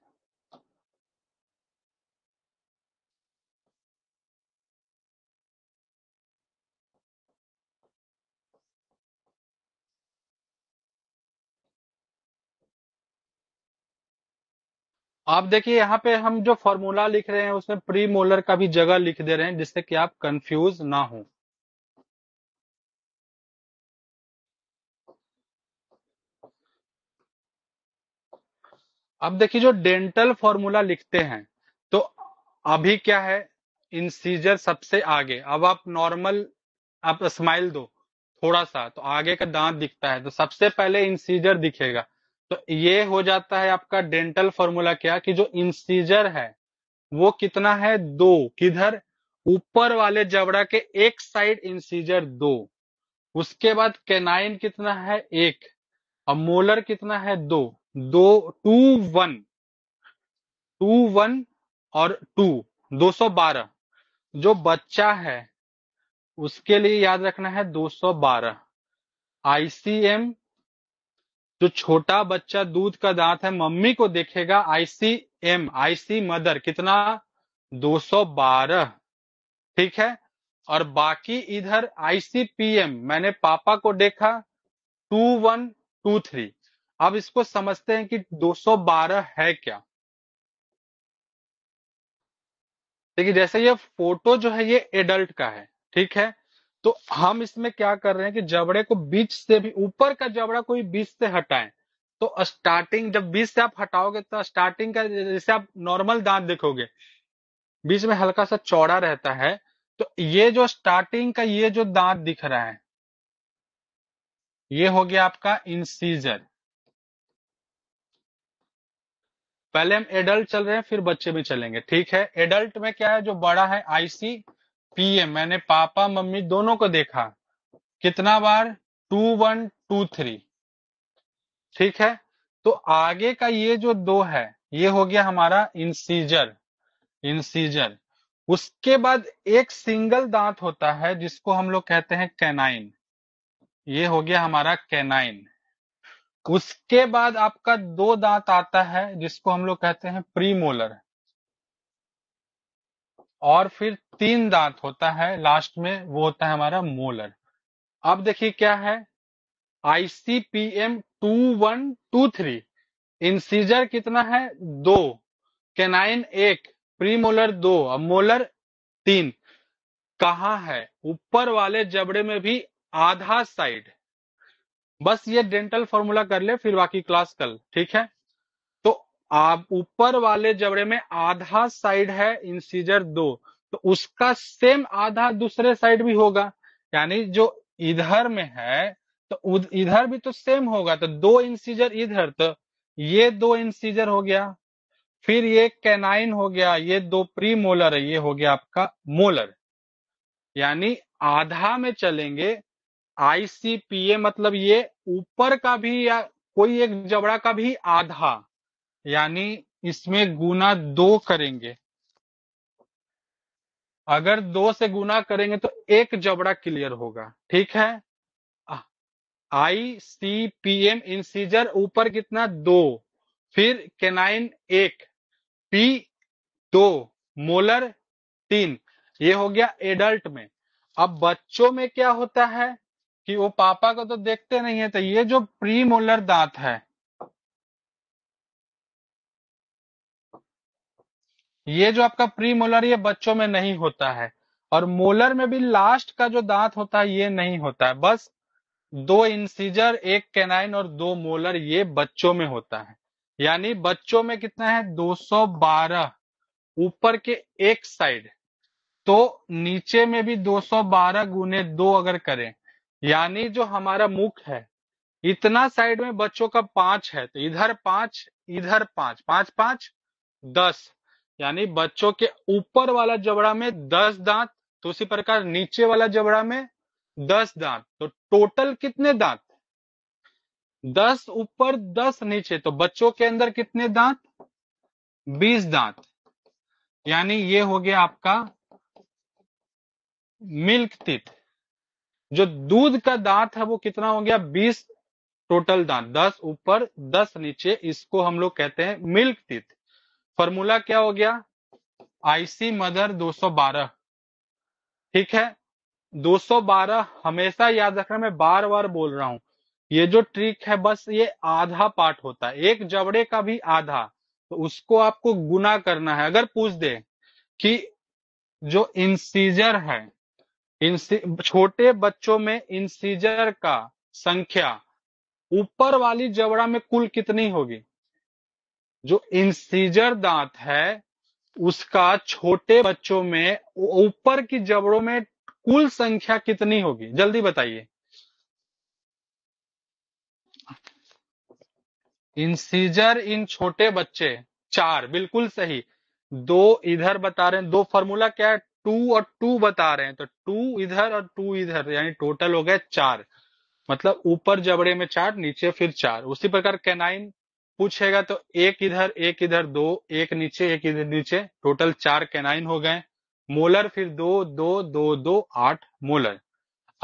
आप देखिए यहाँ पे हम जो फॉर्मूला लिख रहे हैं उसमें प्री मोलर का भी जगह लिख दे रहे हैं जिससे कि आप कंफ्यूज ना हो अब देखिए जो डेंटल फॉर्मूला लिखते हैं तो अभी क्या है इंसीजर सबसे आगे अब आप नॉर्मल आप स्माइल दो थोड़ा सा तो आगे का दांत दिखता है तो सबसे पहले इंसीजर दिखेगा तो ये हो जाता है आपका डेंटल फॉर्मूला क्या कि जो इंसीजर है वो कितना है दो किधर ऊपर वाले जबड़ा के एक साइड इंसीजर दो उसके बाद केनाइन कितना है एक और मोलर कितना है दो दो टू वन टू वन और टू दो सौ बारह जो बच्चा है उसके लिए याद रखना है दो सौ बारह आईसीएम जो छोटा बच्चा दूध का दांत है मम्मी को देखेगा आईसी एम आईसी मदर कितना 212 ठीक है और बाकी इधर आईसीपीएम मैंने पापा को देखा 2123 अब इसको समझते हैं कि 212 है क्या देखिए जैसे ये फोटो जो है ये एडल्ट का है ठीक है तो हम इसमें क्या कर रहे हैं कि जबड़े को बीच से भी ऊपर का जबड़ा कोई बीच से हटाएं तो स्टार्टिंग जब बीच से आप हटाओगे तो स्टार्टिंग का जैसे आप नॉर्मल दांत देखोगे बीच में हल्का सा चौड़ा रहता है तो ये जो स्टार्टिंग का ये जो दांत दिख रहा है ये हो गया आपका इंसीजर पहले हम एडल्ट चल रहे हैं फिर बच्चे में चलेंगे ठीक है एडल्ट में क्या है जो बड़ा है आईसी पी एम मैंने पापा मम्मी दोनों को देखा कितना बार टू वन टू थ्री ठीक है तो आगे का ये जो दो है ये हो गया हमारा इंसीजर इंसीजर उसके बाद एक सिंगल दांत होता है जिसको हम लोग कहते हैं कैनाइन ये हो गया हमारा कैनाइन उसके बाद आपका दो दांत आता है जिसको हम लोग कहते हैं प्रीमोलर और फिर तीन दांत होता है लास्ट में वो होता है हमारा मोलर अब देखिए क्या है ICPM two one two three incisor कितना है दो केनाइन एक प्रीमोलर दो और मोलर तीन कहा है ऊपर वाले जबड़े में भी आधा साइड बस ये डेंटल फॉर्मूला कर ले फिर बाकी क्लास कल ठीक है आप ऊपर वाले जबड़े में आधा साइड है इंसीजर दो तो उसका सेम आधा दूसरे साइड भी होगा यानी जो इधर में है तो इधर भी तो सेम होगा तो दो इंसीजर इधर तो ये दो इंसीजर हो गया फिर ये कैनाइन हो गया ये दो प्री मोलर है ये हो गया आपका मोलर यानी आधा में चलेंगे आईसीपीए मतलब ये ऊपर का भी या कोई एक जबड़ा का भी आधा यानी इसमें गुना दो करेंगे अगर दो से गुना करेंगे तो एक जबड़ा क्लियर होगा ठीक है I C P M incisor ऊपर कितना दो फिर केनाइन एक पी दो मोलर तीन ये हो गया एडल्ट में अब बच्चों में क्या होता है कि वो पापा को तो देखते नहीं है तो ये जो प्री मोलर दांत है ये जो आपका प्री मोलर ये बच्चों में नहीं होता है और मोलर में भी लास्ट का जो दांत होता है ये नहीं होता है बस दो इंसीजर एक कैनाइन और दो मोलर ये बच्चों में होता है यानी बच्चों में कितना है 212 ऊपर के एक साइड तो नीचे में भी 212 गुने दो अगर करें यानी जो हमारा मुख है इतना साइड में बच्चों का पांच है तो इधर पांच इधर पांच पांच पांच दस यानी बच्चों के ऊपर वाला जबड़ा में दस दांत तो उसी प्रकार नीचे वाला जबड़ा में दस दांत तो टोटल कितने दांत दस ऊपर दस नीचे तो बच्चों के अंदर कितने दांत बीस दांत यानी ये हो गया आपका मिल्क तिथ जो दूध का दांत है वो कितना हो गया बीस टोटल दांत दस ऊपर दस नीचे इसको हम लोग कहते हैं मिल्क तिथ फॉर्मूला क्या हो गया आईसी मदर 212 ठीक है 212 हमेशा याद रखना मैं बार बार बोल रहा हूं ये जो ट्रिक है बस ये आधा पार्ट होता है एक जबड़े का भी आधा तो उसको आपको गुना करना है अगर पूछ दे कि जो इंसीजर है इंसी, छोटे बच्चों में इंसीजर का संख्या ऊपर वाली जबड़ा में कुल कितनी होगी जो इंसीजर दांत है उसका छोटे बच्चों में ऊपर की जबड़ों में कुल संख्या कितनी होगी जल्दी बताइए इंसीजर इन छोटे बच्चे चार बिल्कुल सही दो इधर बता रहे हैं दो फॉर्मूला क्या है टू और टू बता रहे हैं तो टू इधर और टू इधर यानी टोटल हो गए चार मतलब ऊपर जबड़े में चार नीचे फिर चार उसी प्रकार कैनाइन पूछेगा तो एक इधर एक इधर दो एक नीचे एक इधर नीचे टोटल चार कैनाइन हो गए मोलर फिर दो दो दो दो आठ मोलर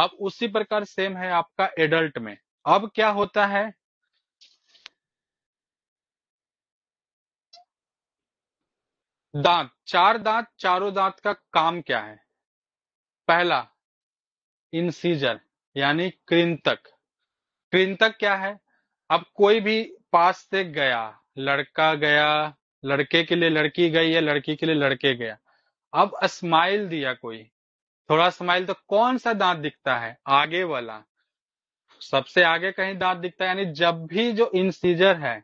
अब उसी प्रकार सेम है आपका एडल्ट में अब क्या होता है दांत चार दांत चारों दांत का काम क्या है पहला इनसीजर यानी कृंतक कृंतक क्या है अब कोई भी पास से गया लड़का गया लड़के के लिए लड़की गई या लड़की के लिए लड़के गया अब स्माइल दिया कोई थोड़ा स्माइल तो कौन सा दांत दिखता है आगे वाला सबसे आगे कहीं दांत दिखता है यानी जब भी जो इंसीजर है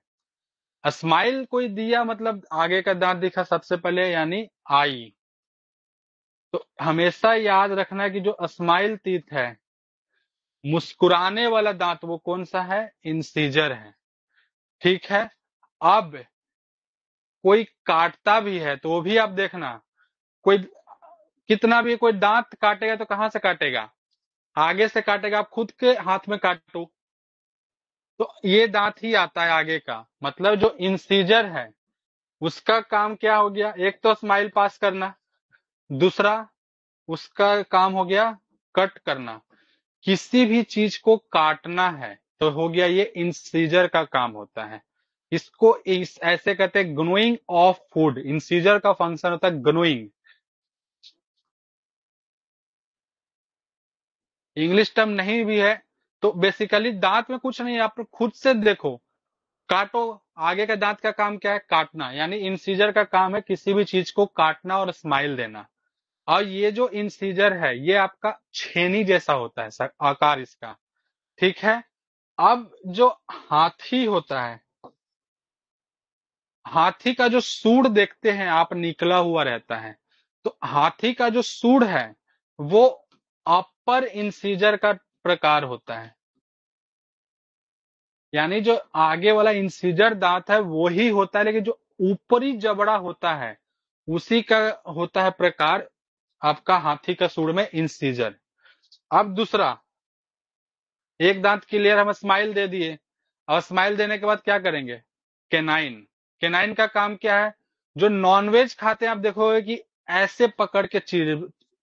स्माइल कोई दिया मतलब आगे का दांत दिखा सबसे पहले यानी आई तो हमेशा याद रखना कि जो स्माइल तीत है मुस्कुराने वाला दांत वो कौन सा है इंसीजर है ठीक है अब कोई काटता भी है तो वो भी आप देखना कोई कितना भी कोई दांत काटेगा तो कहां से काटेगा आगे से काटेगा आप खुद के हाथ में काटो तो ये दांत ही आता है आगे का मतलब जो इंसीजर है उसका काम क्या हो गया एक तो स्माइल पास करना दूसरा उसका काम हो गया कट करना किसी भी चीज को काटना है तो हो गया ये इंसीजर का काम होता है इसको इस ऐसे कहते हैं ग्नोइंग ऑफ फूड इंसीजर का फंक्शन होता है ग्नोइंग इंग्लिश टर्म नहीं भी है तो बेसिकली दांत में कुछ नहीं आप खुद से देखो काटो आगे का दांत का काम क्या है काटना यानी इंसीजर का काम है किसी भी चीज को काटना और स्माइल देना और ये जो इंसीजर है ये आपका छेनी जैसा होता है आकार इसका ठीक है अब जो हाथी होता है हाथी का जो सूड देखते हैं आप निकला हुआ रहता है तो हाथी का जो सूड है वो अपर इंसीजर का प्रकार होता है यानी जो आगे वाला इंसीजर दांत है वो ही होता है लेकिन जो ऊपरी जबड़ा होता है उसी का होता है प्रकार आपका हाथी का सूड में इंसीजर अब दूसरा एक दांत क्लियर हम स्माइल दे दिए और स्माइल देने के बाद क्या करेंगे केनाइन केनाइन का काम क्या है जो नॉनवेज खाते हैं आप देखोगे कि ऐसे पकड़ के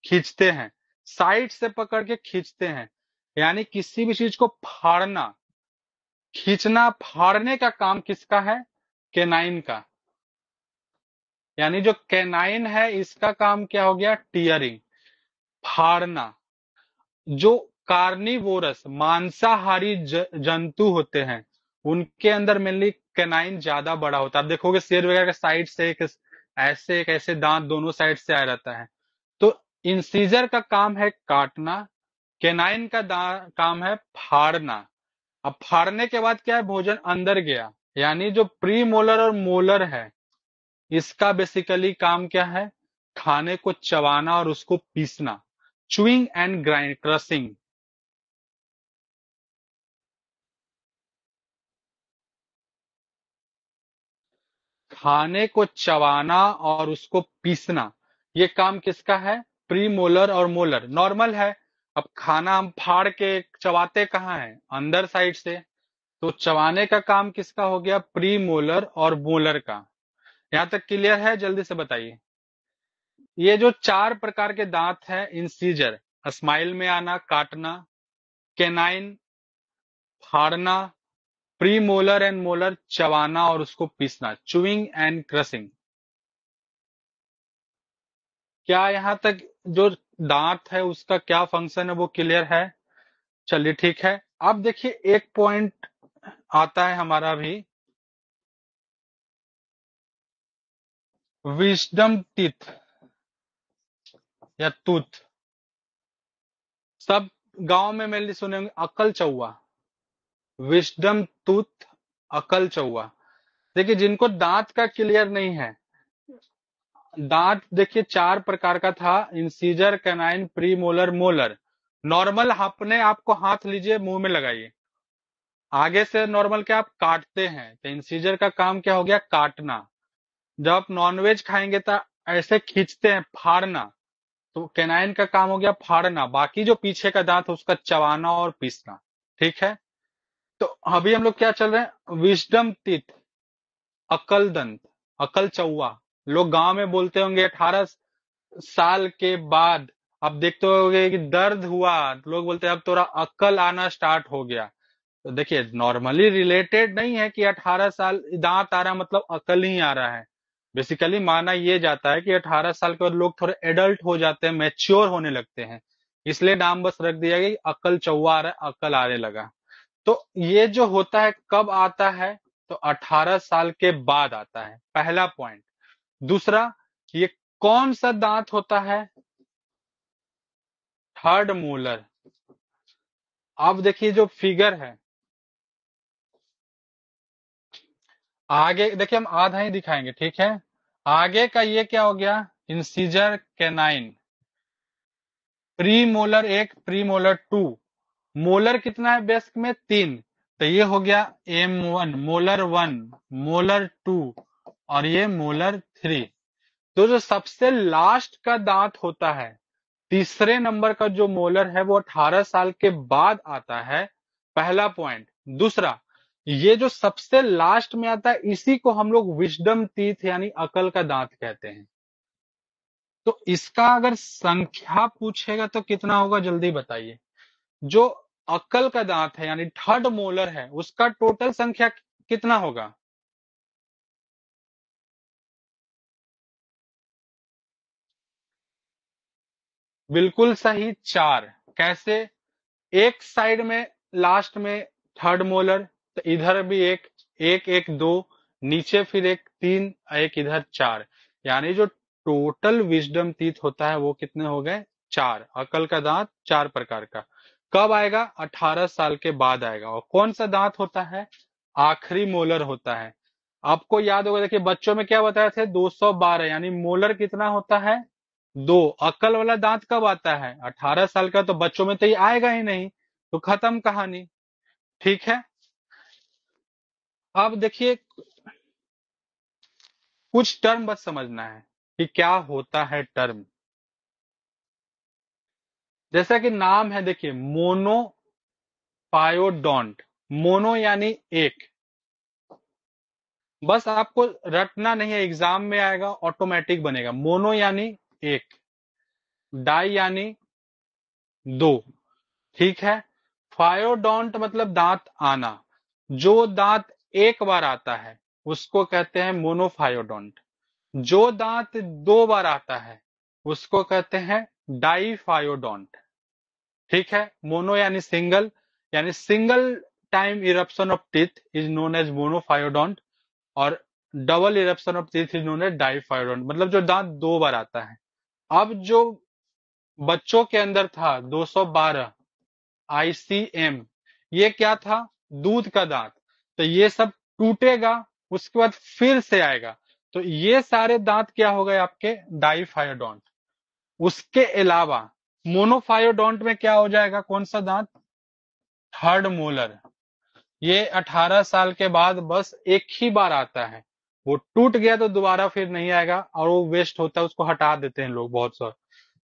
खींचते हैं साइड से पकड़ के खींचते हैं यानी किसी भी चीज को फाड़ना खींचना फाड़ने का काम किसका है केनाइन का यानी जो केनाइन है इसका काम क्या हो गया टीयरिंग फाड़ना जो कार्निवोरस मांसाहारी जंतु होते हैं उनके अंदर मेनली कैनाइन ज्यादा बड़ा होता है आप देखोगे शेर वगैरह के साइड से एक ऐसे एक ऐसे दांत दोनों साइड से आ रहता है तो इंसीजर का काम है काटना केनाइन का काम है फाड़ना अब फाड़ने के बाद क्या है भोजन अंदर गया यानी जो प्री मोलर और मोलर है इसका बेसिकली काम क्या है खाने को चबाना और उसको पीसना चुइंग एंड ग्राइंड क्रसिंग खाने को चबाना और उसको पीसना ये काम किसका है प्री मोलर और मोलर नॉर्मल है अब खाना हम फाड़ के चबाते कहाँ है अंदर साइड से तो चबाने का काम किसका हो गया प्री मोलर और मोलर का यहां तक क्लियर है जल्दी से बताइए ये जो चार प्रकार के दांत है इंसीजर स्माइल में आना काटना केनाइन फाड़ना प्री मोलर एंड मोलर चबाना और उसको पीसना चुविंग एंड क्रसिंग क्या यहां तक जो दांत है उसका क्या फंक्शन है वो क्लियर है चलिए ठीक है अब देखिए एक पॉइंट आता है हमारा भी विस्डम टीथ या टूथ सब गांव में मेरे सुने अकल चौवा विस्डम टूथ अकल चौवा देखिए जिनको दांत का क्लियर नहीं है दांत देखिए चार प्रकार का था incisor canine premolar molar normal अपने आपको हाथ लीजिए मुंह में लगाइए आगे से नॉर्मल क्या आप काटते हैं तो इंसीजर का काम क्या हो गया काटना जब आप नॉनवेज खाएंगे तो ऐसे खींचते हैं फाड़ना तो कैनाइन का काम हो गया फाड़ना बाकी जो पीछे का दांत उसका चबाना और पीसना ठीक है तो अभी हम लोग क्या चल रहे हैं विजडम तीत अकल दंत अकल चौवा लोग गांव में बोलते होंगे अठारह साल के बाद अब देखते होंगे कि दर्द हुआ लोग बोलते हैं अब थोड़ा अकल आना स्टार्ट हो गया तो देखिए नॉर्मली रिलेटेड नहीं है कि 18 साल दांत आ रहा मतलब अकल ही आ रहा है बेसिकली माना यह जाता है कि 18 साल के बाद लोग थोड़े एडल्ट हो जाते हैं मैच्योर होने लगते हैं इसलिए नाम बस रख दिया गया अकल चौवा आ रहा है अकल आने लगा तो ये जो होता है कब आता है तो 18 साल के बाद आता है पहला पॉइंट दूसरा ये कौन सा दांत होता है थर्ड मोलर आप देखिए जो फिगर है आगे देखिए हम आधा ही दिखाएंगे ठीक है आगे का ये क्या हो गया इंसीजर कैनाइन प्री मोलर एक प्री मोलर टू मोलर कितना है बेस्क में तीन तो ये हो गया M one molar one molar two और ये मोलर थ्री तो जो सबसे लास्ट का दांत होता है तीसरे नंबर का जो मोलर है वो 18 साल के बाद आता है पहला पॉइंट दूसरा ये जो सबसे लास्ट में आता है इसी को हम लोग विजडम तीर्थ यानी अकल का दांत कहते हैं तो इसका अगर संख्या पूछेगा तो कितना होगा जल्दी बताइए जो अकल का दांत है यानी थर्ड मोलर है उसका टोटल संख्या कितना होगा बिल्कुल सही चार कैसे एक साइड में लास्ट में थर्ड मोलर तो इधर भी एक एक एक दो नीचे फिर एक तीन एक इधर चार यानी जो टोटल विजडम तीत होता है वो कितने हो गए चार अकल का दांत चार प्रकार का कब आएगा 18 साल के बाद आएगा और कौन सा दांत होता है आखिरी मोलर होता है आपको याद होगा देखिए बच्चों में क्या बताए थे 212 यानी मोलर कितना होता है दो अकल वाला दांत कब आता है 18 साल का तो बच्चों में तो ये आएगा ही नहीं तो खत्म कहानी ठीक है अब देखिए कुछ टर्म बस समझना है कि क्या होता है टर्म जैसा कि नाम है देखिए मोनो पायोडोंट मोनो यानी एक बस आपको रटना नहीं है एग्जाम में आएगा ऑटोमेटिक बनेगा मोनो यानी एक डाई यानी दो ठीक है फायोडोंट मतलब दांत आना जो दांत एक बार आता है उसको कहते हैं मोनोफायोडोंट जो दांत दो बार आता है उसको कहते हैं डाइफायोडोंट ठीक है मोनो यानी सिंगल यानी single time eruption of teeth is known as monophyodont और double eruption of teeth is known as diphyodont मतलब जो दांत दो बार आता है अब जो बच्चों के अंदर था 212 आईसीएम ये क्या था दूध का दांत तो ये सब टूटेगा उसके बाद फिर से आएगा तो ये सारे दांत क्या हो गए आपके डाइफायोडॉन्ट उसके अलावा मोनोफायोडोंट में क्या हो जाएगा कौन सा दांत थर्ड मोलर ये 18 साल के बाद बस एक ही बार आता है वो टूट गया तो दोबारा फिर नहीं आएगा और वो वेस्ट होता है उसको हटा देते हैं लोग बहुत सारे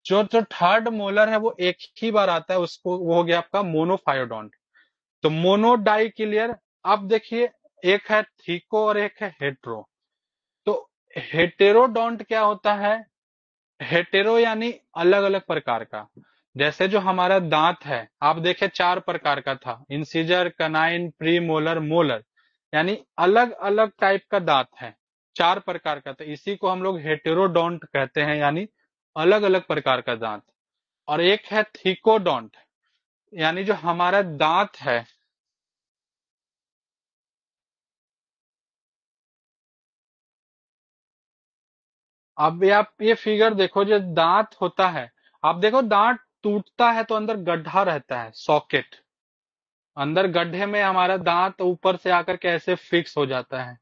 जो जो थर्ड मोलर है वो एक ही बार आता है उसको वो हो गया आपका मोनोफायोडोंट तो मोनोडाई क्लियर अब देखिए एक है थीको और एक है हेट्रो तो हेटेरोडोंट क्या होता है हेटेरो यानी अलग अलग प्रकार का जैसे जो हमारा दांत है आप देखे चार प्रकार का था incisor canine premolar molar यानी अलग अलग टाइप का दांत है चार प्रकार का तो इसी को हम लोग हेटेरोडोंट कहते हैं यानी अलग अलग प्रकार का दांत और एक है थीकोडोंट यानी जो हमारा दांत है अब आप ये फिगर देखो जो दांत होता है आप देखो दांत टूटता है तो अंदर गड्ढा रहता है सॉकेट अंदर गड्ढे में हमारा दांत ऊपर से आकर के ऐसे फिक्स हो जाता है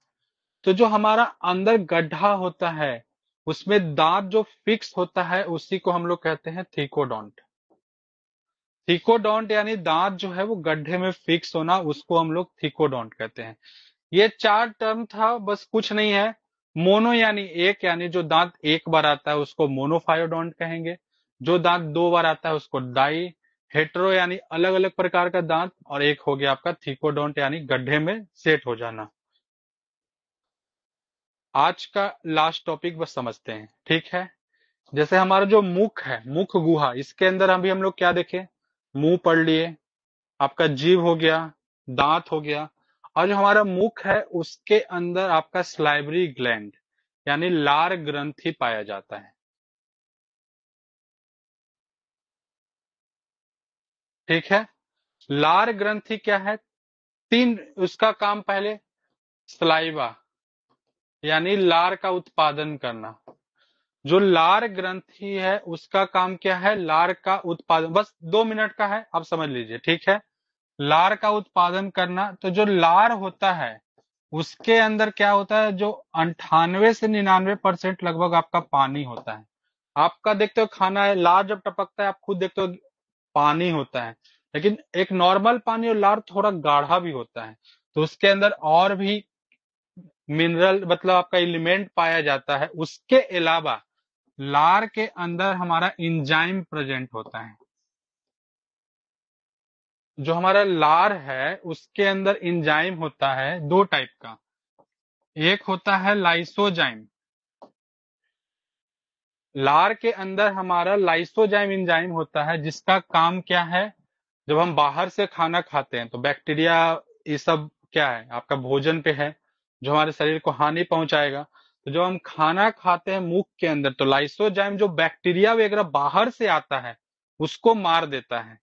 तो जो हमारा अंदर गड्ढा होता है उसमें दांत जो फिक्स होता है उसी को हम लोग कहते हैं थीकोडोंट थीकोडोंट यानी दांत जो है वो गड्ढे में फिक्स होना उसको हम लोग थीकोडोंट कहते हैं ये चार टर्म था बस कुछ नहीं है मोनो यानी एक यानी जो दांत एक बार आता है उसको मोनोफायोडोंट कहेंगे जो दांत दो बार आता है उसको डाई हेट्रो यानी अलग अलग प्रकार का दांत और एक हो गया आपका थीकोडोंट यानी गड्ढे में सेट हो जाना आज का लास्ट टॉपिक बस समझते हैं ठीक है जैसे हमारा जो मुख है मुख गुहा इसके अंदर अभी हम लोग क्या देखे मुंह पढ़ लिए आपका जीव हो गया दांत हो गया और जो हमारा मुख है उसके अंदर आपका स्लाइबरी ग्लैंड यानी लार ग्रंथि पाया जाता है ठीक है लार ग्रंथि क्या है तीन उसका काम पहले स्लाइवा यानी लार का उत्पादन करना जो लार ग्रंथी है उसका काम क्या है लार का उत्पादन बस दो मिनट का है आप समझ लीजिए ठीक है लार का उत्पादन करना तो जो लार होता है उसके अंदर क्या होता है जो अंठानवे से निन्यानवे परसेंट लगभग आपका पानी होता है आपका देखते हो खाना है लार जब टपकता है आप खुद देखते हो पानी होता है लेकिन एक नॉर्मल पानी और लार थोड़ा गाढ़ा भी होता है तो उसके अंदर और भी मिनरल मतलब आपका एलिमेंट पाया जाता है उसके अलावा लार के अंदर हमारा इंजाइम प्रेजेंट होता है जो हमारा लार है उसके अंदर इंजाइम होता है दो टाइप का एक होता है लाइसोजाइम लार के अंदर हमारा लाइसोजाइम इंजाइम होता है जिसका काम क्या है जब हम बाहर से खाना खाते हैं तो बैक्टीरिया ये सब क्या है आपका भोजन पे है जो हमारे शरीर को हानि पहुंचाएगा तो जब हम खाना खाते हैं मुख के अंदर तो लाइसोजाइम जो बैक्टीरिया वगैरह बाहर से आता है उसको मार देता है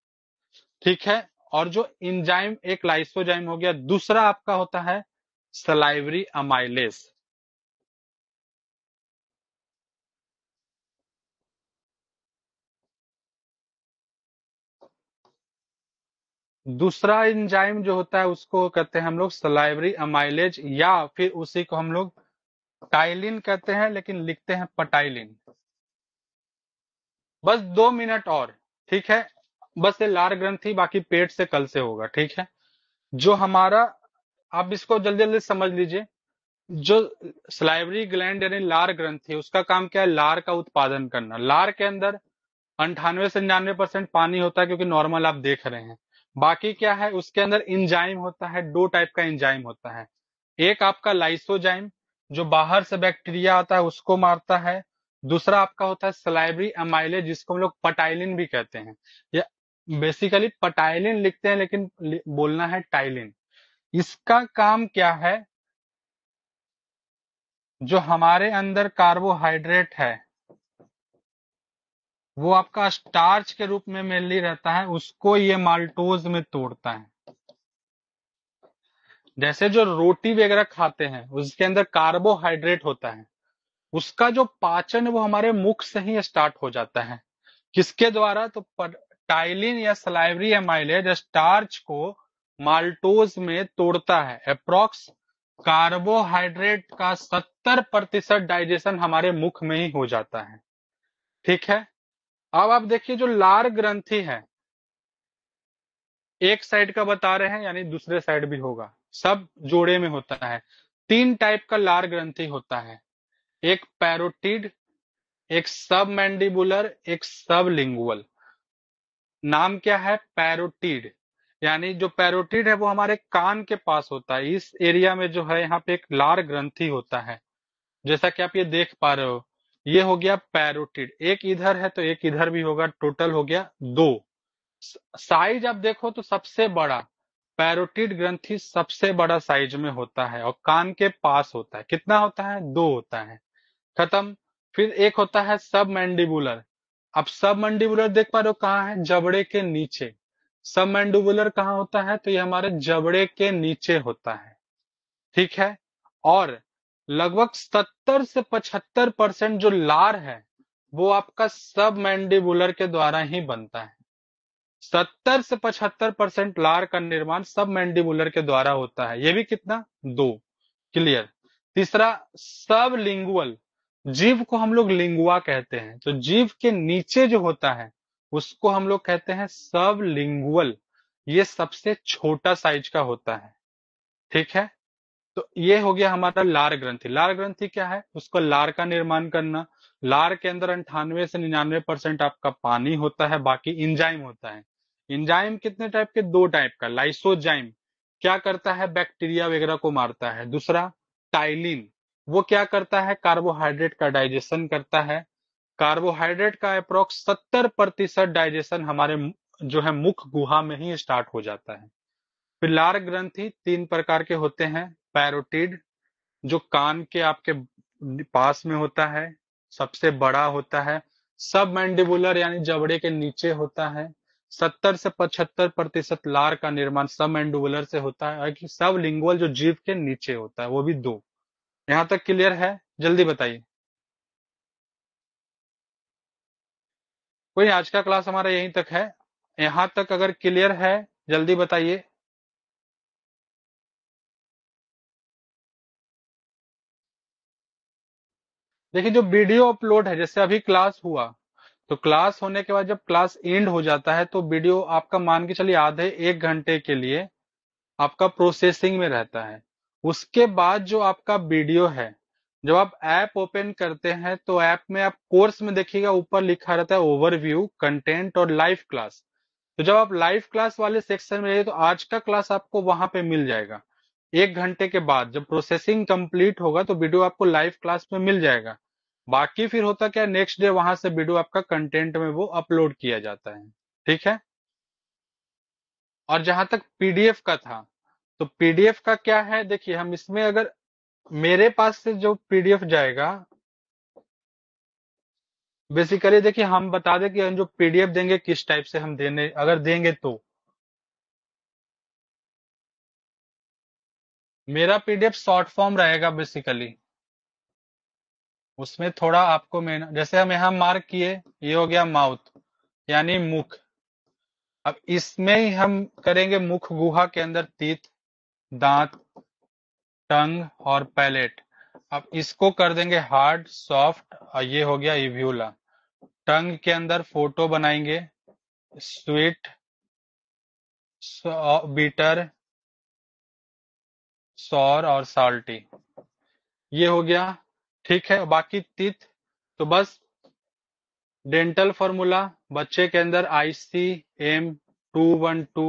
ठीक है और जो इंजाइम एक लाइसोजाइम हो गया दूसरा आपका होता है सलाइवरी अमाइलेस दूसरा इंजाइम जो होता है उसको कहते हैं हम लोग सलाइवरी अमाइलेज या फिर उसी को हम लोग टाइलिन कहते हैं लेकिन लिखते हैं पटाइलिन बस दो मिनट और ठीक है बस ये लार ही बाकी पेट से कल से होगा ठीक है जो हमारा आप इसको जल्दी जल्दी समझ लीजिए जो स्लाइवरी ग्लैंड यानी लार है उसका काम क्या है लार का उत्पादन करना लार के अंदर अंठानवे से निन्यानवे परसेंट पानी होता है क्योंकि नॉर्मल आप देख रहे हैं बाकी क्या है उसके अंदर इंजाइम होता है दो टाइप का इंजाइम होता है एक आपका लाइसोजाइम जो बाहर से बैक्टीरिया आता है उसको मारता है दूसरा आपका होता है स्लाइबरी अमाइले जिसको हम लोग पटाइलिन भी कहते हैं या बेसिकली पटाइलिन लिखते हैं लेकिन बोलना है टाइलिन इसका काम क्या है जो हमारे अंदर कार्बोहाइड्रेट है वो आपका स्टार्च के रूप में मेनली रहता है उसको ये माल्टोज में तोड़ता है जैसे जो रोटी वगैरह खाते हैं उसके अंदर कार्बोहाइड्रेट होता है उसका जो पाचन है वो हमारे मुख से ही स्टार्ट हो जाता है किसके द्वारा तो टाइलिन या सलाइवरी एमाइलेज स्टार्च को माल्टोज में तोड़ता है अप्रोक्स कार्बोहाइड्रेट का 70 प्रतिशत डाइजेशन हमारे मुख में ही हो जाता है ठीक है अब आप देखिए जो लार ग्रंथी है एक साइड का बता रहे हैं यानी दूसरे साइड भी होगा सब जोड़े में होता है तीन टाइप का लार ग्रंथी होता है एक पैरोटिड एक सब मैंडिबुलर एक सब लिंगुअल नाम क्या है पैरोटीड यानी जो पैरोटीड है वो हमारे कान के पास होता है इस एरिया में जो है यहाँ पे एक लार ग्रंथी होता है जैसा कि आप ये देख पा रहे हो ये हो गया पैरोटिड एक इधर है तो एक इधर भी होगा टोटल हो गया दो साइज आप देखो तो सबसे बड़ा पैरोटिड ग्रंथी सबसे बड़ा साइज में होता है और कान के पास होता है कितना होता है दो होता है खत्म फिर एक होता है सब मैंडिबुलर आप सब मंडिबुलर देख पा रहे हो कहा है जबड़े के नीचे सब मंडिबुलर कहा होता है तो ये हमारे जबड़े के नीचे होता है ठीक है और लगभग 70 से 75 परसेंट जो लार है वो आपका सब मैंडिबुलर के द्वारा ही बनता है 70 से 75 परसेंट लार का निर्माण सब मैंडिबुलर के द्वारा होता है ये भी कितना दो क्लियर तीसरा सब लिंगुअल जीव को हम लोग लिंगुआ कहते हैं तो जीव के नीचे जो होता है उसको हम लोग कहते हैं सब लिंगुअल ये सबसे छोटा साइज का होता है ठीक है तो ये हो गया हमारा लार ग्रंथि लार ग्रंथि क्या है उसको लार का निर्माण करना लार के अंदर अंठानवे से निन्यानवे परसेंट आपका पानी होता है बाकी इंजाइम होता है इंजाइम कितने टाइप के दो टाइप का लाइसोजाइम क्या करता है बैक्टीरिया वगैरह को मारता है दूसरा टाइलिन वो क्या करता है कार्बोहाइड्रेट का डाइजेशन करता है कार्बोहाइड्रेट का अप्रोक्स सत्तर प्रतिशत डाइजेशन हमारे जो है मुख गुहा में ही स्टार्ट हो जाता है पिलार ग्रंथि तीन प्रकार के होते हैं पैरोटिड जो कान के आपके पास में होता है सबसे बड़ा होता है सब मैंडिबुलर यानी जबड़े के नीचे होता है सत्तर से पचहत्तर प्रतिशत लार का निर्माण सब मैंडिबुलर से होता है सब लिंगुअल जो जीव के नीचे होता है वो भी दो यहां तक क्लियर है जल्दी बताइए कोई आज का क्लास हमारा यहीं तक है यहां तक अगर क्लियर है जल्दी बताइए देखिए जो वीडियो अपलोड है जैसे अभी क्लास हुआ तो क्लास होने के बाद जब क्लास एंड हो जाता है तो वीडियो आपका मान के चलिए आधे एक घंटे के लिए आपका प्रोसेसिंग में रहता है उसके बाद जो आपका वीडियो है जब आप ऐप ओपन करते हैं तो ऐप में आप कोर्स में देखिएगा ऊपर लिखा रहता है ओवरव्यू कंटेंट और लाइव क्लास तो जब आप लाइव क्लास वाले सेक्शन में रहिए तो आज का क्लास आपको वहां पे मिल जाएगा एक घंटे के बाद जब प्रोसेसिंग कंप्लीट होगा तो वीडियो आपको लाइव क्लास में मिल जाएगा बाकी फिर होता क्या नेक्स्ट डे वहां से वीडियो आपका कंटेंट में वो अपलोड किया जाता है ठीक है और जहां तक पीडीएफ का था तो पीडीएफ का क्या है देखिए हम इसमें अगर मेरे पास से जो पीडीएफ जाएगा बेसिकली देखिए हम बता दें कि हम जो पीडीएफ देंगे किस टाइप से हम देने अगर देंगे तो मेरा पीडीएफ शॉर्ट फॉर्म रहेगा बेसिकली उसमें थोड़ा आपको मेन जैसे हम यहां मार्क किए ये हो गया माउथ यानी मुख अब इसमें ही हम करेंगे मुख गुहा के अंदर तीत दांत टंग और पैलेट अब इसको कर देंगे हार्ड सॉफ्ट और ये हो गया इव्यूला टंग के अंदर फोटो बनाएंगे स्वीट बीटर सौर और साल्टी ये हो गया ठीक है बाकी तीत तो बस डेंटल फॉर्मूला बच्चे के अंदर I C M two one two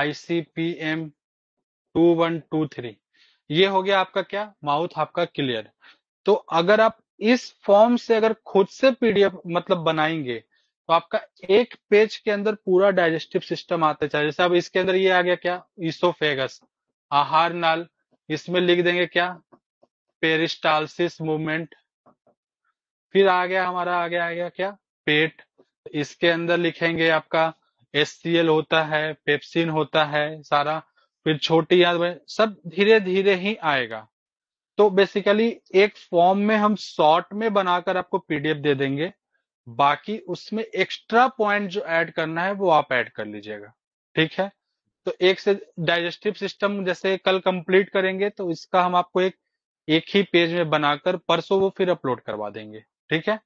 I C P M two one two three ये हो गया आपका क्या माउथ आपका क्लियर तो अगर आप इस फॉर्म से अगर खुद से पीडीएफ मतलब बनाएंगे तो आपका एक पेज के अंदर पूरा डाइजेस्टिव सिस्टम आता चाहिए जैसे अब इसके अंदर ये आ गया क्या इसोफेगस आहार नाल इसमें लिख देंगे क्या पेरिस्टालसिस मूवमेंट फिर आ गया हमारा आ गया आ गया क्या पेट इसके अंदर लिखेंगे आपका एस होता है पेप्सिन होता है सारा फिर छोटी याद बने सब धीरे धीरे ही आएगा तो बेसिकली एक फॉर्म में हम शॉर्ट में बनाकर आपको पीडीएफ दे देंगे बाकी उसमें एक्स्ट्रा पॉइंट जो ऐड करना है वो आप ऐड कर लीजिएगा ठीक है तो एक से डाइजेस्टिव सिस्टम जैसे कल कंप्लीट करेंगे तो इसका हम आपको एक एक ही पेज में बनाकर परसों वो फिर अपलोड करवा देंगे ठीक है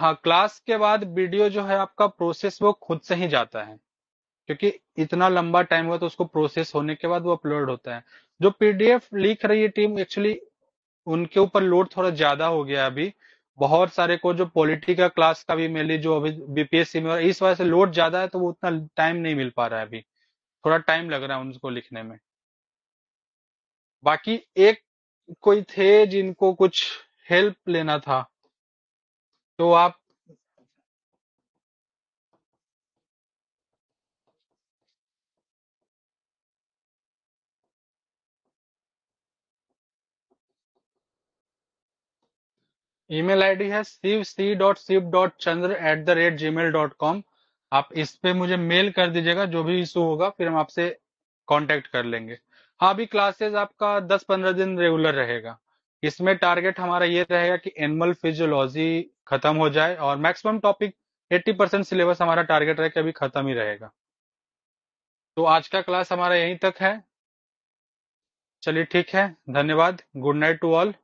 हाँ, क्लास के बाद वीडियो जो है आपका प्रोसेस वो खुद से ही जाता है। क्योंकि इतना लंबा टाइम हुआ तो उसको प्रोसेस होने के बाद वो अपलोड होता है। जो पीडीएफ लिख रही है टीम एक्चुअली उनके ऊपर लोड थोड़ा ज़्यादा हो गया अभी। बहुत सारे को जो पॉलिटिकल क्लास का भी मिली जो अभी बीपीएससी में और इस वजह से लोड ज़्यादा है तो वो उतना टाइम नहीं मिल पा रहा है अभी। थोड़ा टाइम लग रहा है उनको लिखने में। बाकी एक कोई थे जिनको कुछ हेल्प लेना था। तो आप ईमेल आईडी है Shiv C dot Shiv dot Chandra at the rate G mail dot com आप इस पे मुझे मेल कर दीजिएगा जो भी इशू होगा फिर हम आपसे कांटेक्ट कर लेंगे हाँ अभी क्लासेस आपका दस पंद्रह दिन रेगुलर रहेगा इसमें टारगेट हमारा ये रहेगा कि एनिमल फिजियोलॉजी खत्म हो जाए और मैक्सिमम टॉपिक 80 परसेंट सिलेबस हमारा टारगेट रहे कि अभी खत्म ही रहेगा तो आज का क्लास हमारा यहीं तक है चलिए ठीक है धन्यवाद गुड नाइट टू ऑल